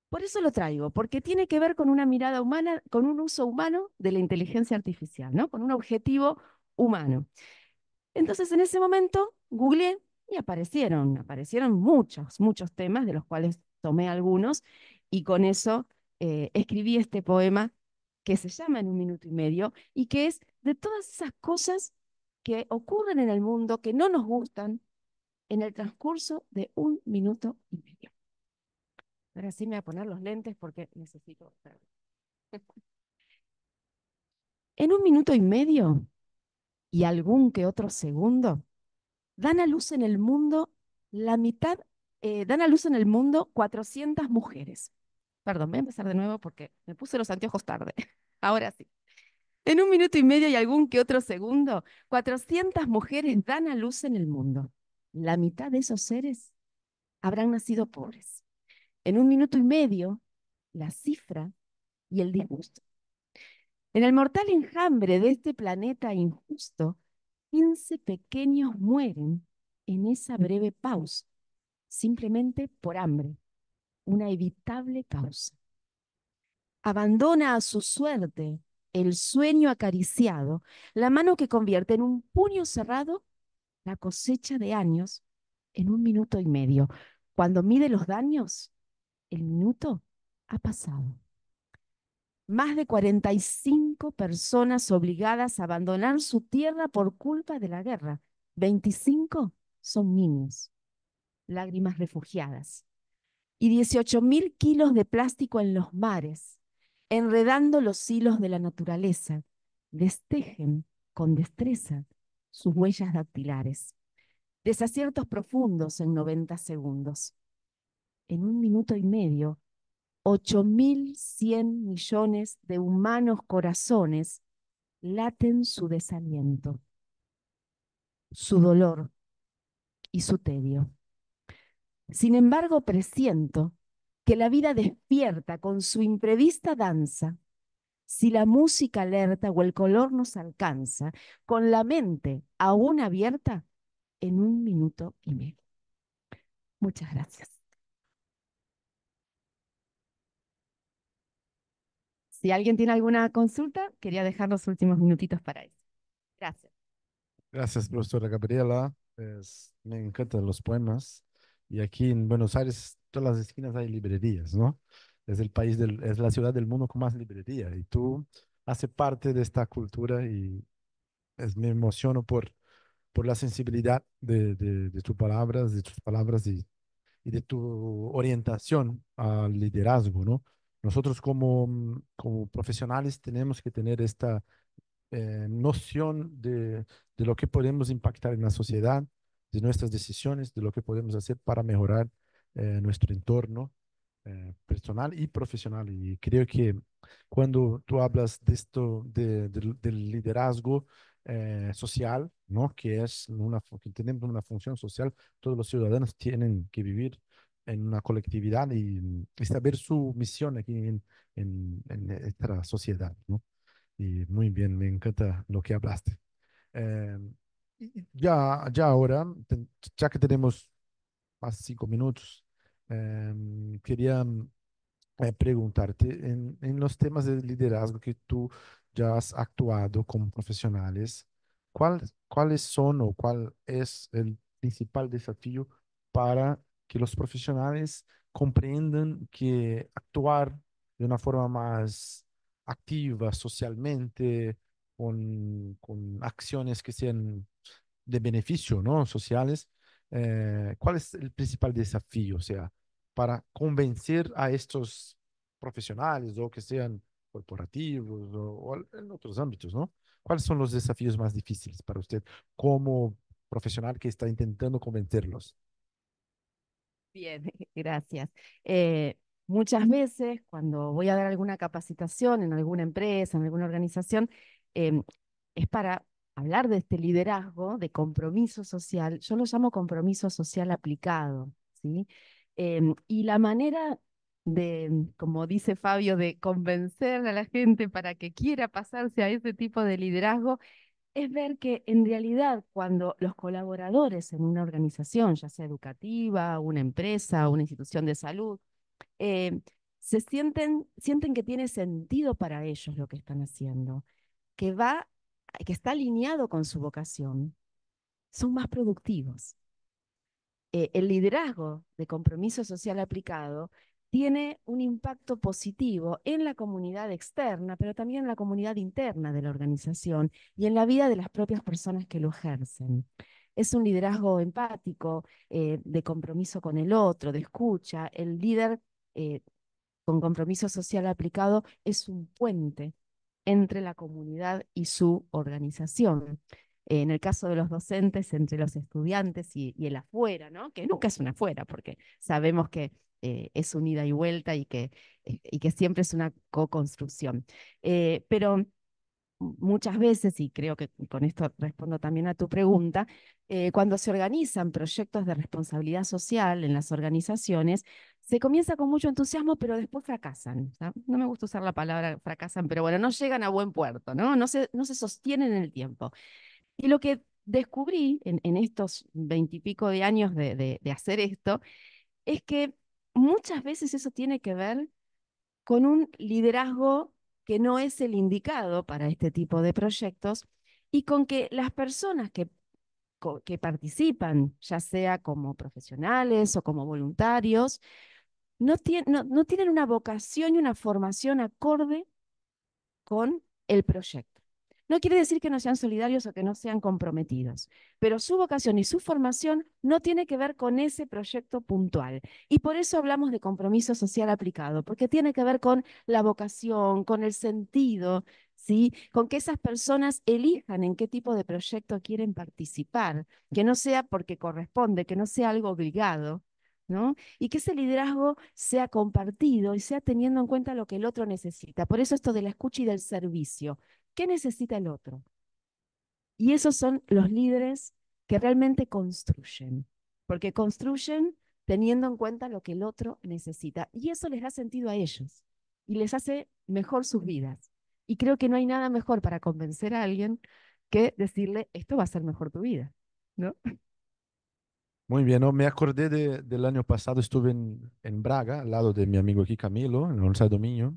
Por eso lo traigo, porque tiene que ver con una mirada humana, con un uso humano de la inteligencia artificial, ¿no? Con un objetivo humano. Entonces, en ese momento, googleé y aparecieron, aparecieron muchos, muchos temas, de los cuales tomé algunos, y con eso eh, escribí este poema que se llama En un minuto y medio, y que es de todas esas cosas que ocurren en el mundo, que no nos gustan, en el transcurso de un minuto y medio. Ahora sí me voy a poner los lentes porque necesito... en un minuto y medio y algún que otro segundo, dan a luz en el mundo la mitad, eh, dan a luz en el mundo 400 mujeres. Perdón, voy a empezar de nuevo porque me puse los anteojos tarde. Ahora sí. En un minuto y medio y algún que otro segundo, 400 mujeres dan a luz en el mundo. La mitad de esos seres habrán nacido pobres. En un minuto y medio, la cifra y el disgusto en el mortal enjambre de este planeta injusto, 15 pequeños mueren en esa breve pausa, simplemente por hambre, una evitable causa. Abandona a su suerte el sueño acariciado, la mano que convierte en un puño cerrado la cosecha de años en un minuto y medio. Cuando mide los daños, el minuto ha pasado más de 45 personas obligadas a abandonar su tierra por culpa de la guerra. 25 son niños, lágrimas refugiadas. Y 18 mil kilos de plástico en los mares, enredando los hilos de la naturaleza. Destejen con destreza sus huellas dactilares. Desaciertos profundos en 90 segundos. En un minuto y medio 8.100 millones de humanos corazones laten su desaliento, su dolor y su tedio. Sin embargo, presiento que la vida despierta con su imprevista danza, si la música alerta o el color nos alcanza, con la mente aún abierta, en un minuto y medio. Muchas gracias. Si alguien tiene alguna consulta, quería dejar los últimos minutitos para eso. Gracias.
Gracias, profesora Gabriela. me encantan los poemas. Y aquí en Buenos Aires, todas las esquinas hay librerías, ¿no? Es, el país del, es la ciudad del mundo con más librerías. Y tú haces parte de esta cultura y es, me emociono por, por la sensibilidad de, de, de tus palabras, de tus palabras y, y de tu orientación al liderazgo, ¿no? Nosotros como, mm, como profesionales tenemos que tener esta eh, noción de, de, lo que podemos impactar en la sociedad, de nuestras decisiones, de lo que podemos hacer para mejorar eh, nuestro entorno eh, personal y profesional. Y creo que cuando tú hablas de esto, del liderazgo social, ¿no? que es una, que tenemos una función social, todos los ciudadanos tienen que vivir en una colectividad y, saber su misión aquí en, nuestra esta sociedad. ¿no? Y muy bien, me encanta lo que hablaste. Em, ya, ya ahora, ya que tenemos más cinco minutos, em, quería eh, preguntarte en, en, los temas de liderazgo que tú ya has actuado como profesionales, ¿cuál, ¿cuáles son o cuál es el principal desafío para que los profesionales comprendan que actuar de una forma más activa socialmente, con, acciones que sean de beneficio, ¿no? Sociales. Eh, ¿Cuál es el principal desafío? O sea, para convencer a estos profesionales o que sean corporativos o, o, en otros ámbitos, ¿no? ¿Cuáles son los desafíos más difíciles para usted como profesional que está intentando convencerlos?
Bien, gracias. Eh, muchas veces cuando voy a dar alguna capacitación en alguna empresa, en alguna organización, em, es para hablar de este liderazgo, de compromiso social. Yo lo llamo compromiso social aplicado, ¿sí? Em, y la manera de, como dice Fabio, de convencer a la gente para que quiera pasarse a ese tipo de liderazgo es ver que en realidad cuando los colaboradores en una organización, ya sea educativa, una empresa, una institución de salud, eh, se sienten, sienten que tiene sentido para ellos lo que están haciendo, que va, que está alineado con su vocación, son más productivos. Eh, el liderazgo de compromiso social aplicado tiene un impacto positivo en la comunidad externa, pero también en la comunidad interna de la organización y en la vida de las propias personas que lo ejercen. Es un liderazgo empático, eh, de compromiso con el otro, de escucha. El líder eh, con compromiso social aplicado es un puente entre la comunidad y su organización en el caso de los docentes, entre los estudiantes y, el afuera, ¿no? que nunca es un afuera, porque sabemos que eh, es un ida y vuelta y que, eh, y que siempre es una co-construcción. Eh, pero muchas veces, y creo que con esto respondo también a tu pregunta, cuando se organizan proyectos de responsabilidad social en las organizaciones, se comienza con mucho entusiasmo, pero después fracasan. No me gusta usar la palabra fracasan, pero bueno, no llegan a buen puerto, ¿no? No se, no se sostienen en el tiempo. Y lo que descubrí en, estos veintipico de años de, hacer esto es que muchas veces eso tiene que ver con un liderazgo que no es el indicado para este tipo de proyectos y con que las personas que, que participan, ya sea como profesionales o como voluntarios, no tienen una vocación y una formación acorde con el proyecto. No quiere decir que no sean solidarios o que no sean comprometidos, pero su vocación y su formación no tiene que ver con ese proyecto puntual. Y por eso hablamos de compromiso social aplicado, porque tiene que ver con la vocación, con el sentido, ¿sí? con que esas personas elijan en qué tipo de proyecto quieren participar, que no sea porque corresponde, que no sea algo obligado, ¿No? Y que ese liderazgo sea compartido y sea teniendo en cuenta lo que el otro necesita. Por eso esto de la escucha y del servicio, ¿Qué necesita el otro? Y esos son los líderes que realmente construyen, porque construyen teniendo en cuenta lo que el otro necesita. Y eso les da sentido a ellos y les hace mejor sus vidas. Y creo que no hay nada mejor para convencer a alguien que decirle, esto va a ser mejor tu vida, ¿no?
Muy bien, ¿no? me acordé del año pasado, estuve en, Braga, al lado de mi amigo aquí Camilo, en de Dominio,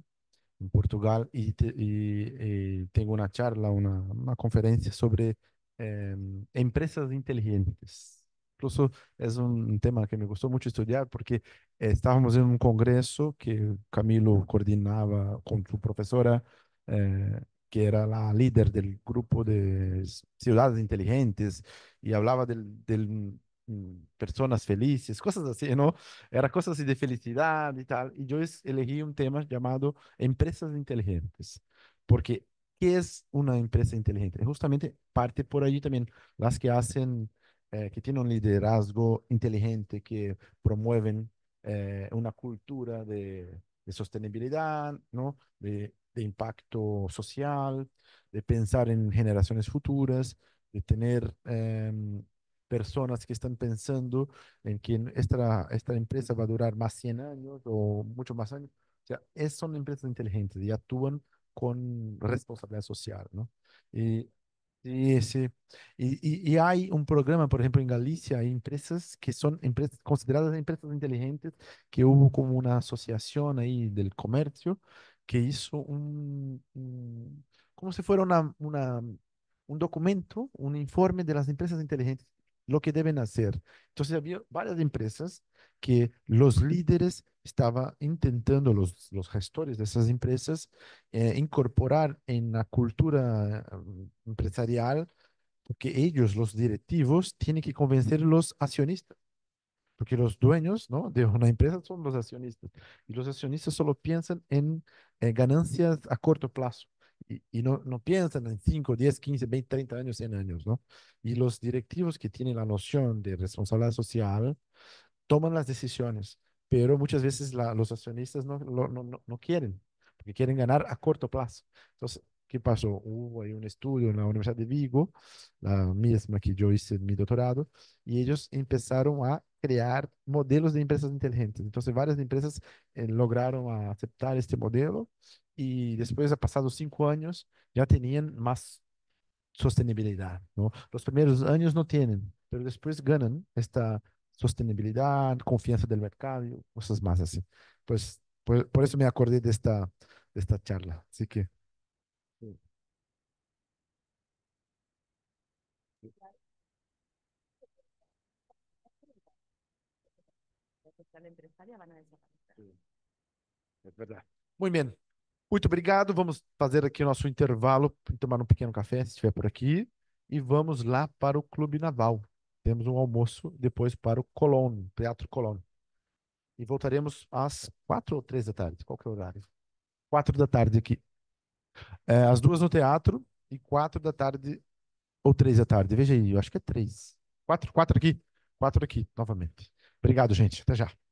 en Portugal y, eh, tengo una charla, una, conferencia sobre em, empresas inteligentes. Incluso es un tema que me gustó mucho estudiar porque estábamos en un congreso que Camilo coordinaba con su profesora, eh, que era la líder del grupo de ciudades inteligentes, y hablaba del Mm, personas felices, cosas así, ¿no? Era cosas así de felicidad y tal. Y yo elegí un tema llamado empresas inteligentes, porque ¿qué es una empresa inteligente? Justamente parte por allí también las que hacen, eh, que tienen un liderazgo inteligente, que promueven eh, una cultura de, sostenibilidad, ¿no? De, impacto social, de pensar en generaciones futuras, de tener em, personas que están pensando en que esta, esta empresa va a durar más 100 años o mucho más años. O sea, es, son empresas inteligentes y actúan con responsabilidad social, ¿no? Y, y, y, hay un programa, por ejemplo, en Galicia, hay empresas que son empresas, consideradas empresas inteligentes, que hubo como una asociación ahí del comercio que hizo un, ¿cómo como si fuera una un documento, un informe de las empresas inteligentes lo que deben hacer. Entonces había varias empresas que los líderes estaban intentando, los, los gestores de esas empresas, eh, incorporar en la cultura mm, empresarial, porque ellos, los directivos, tienen que convencer a los accionistas. Porque los dueños ¿no? de una empresa son los accionistas. Y los accionistas solo piensan en eh, ganancias a corto plazo y, no, no piensan en 5, 10, 15, 20, 30 años, en años, ¿no? Y los directivos que tienen la noción de responsabilidad social toman las decisiones, pero muchas veces los accionistas no, no, no quieren, porque quieren ganar a corto plazo. Entonces, ¿Qué pasó? Hubo ahí un estudio en la Universidad de Vigo, la misma que yo hice en mi doctorado, y ellos empezaron a crear modelos de empresas inteligentes. Entonces, varias empresas eh, lograron aceptar este modelo y después, de pasados cinco años, ya tenían más sostenibilidad. ¿no? Los primeros años no tienen, pero después ganan esta sostenibilidad, confianza del mercado, cosas más así. Pues por, pues, por eso me acordé de esta, de esta charla.
Así que desaparecer. É, é verdade.
Muito bem. Muito obrigado. Vamos fazer aqui o nosso intervalo, tomar um pequeno café, se estiver por aqui. E vamos lá para o Clube Naval. Temos um almoço depois para o Colón, Teatro Colón. E voltaremos às quatro ou três da tarde. Qual que é o horário? Quatro da tarde aqui. É, às duas no teatro e quatro da tarde ou três da tarde. Veja aí, eu acho que é três. Quatro, quatro aqui. Quatro aqui, novamente. Obrigado, gente. Até já.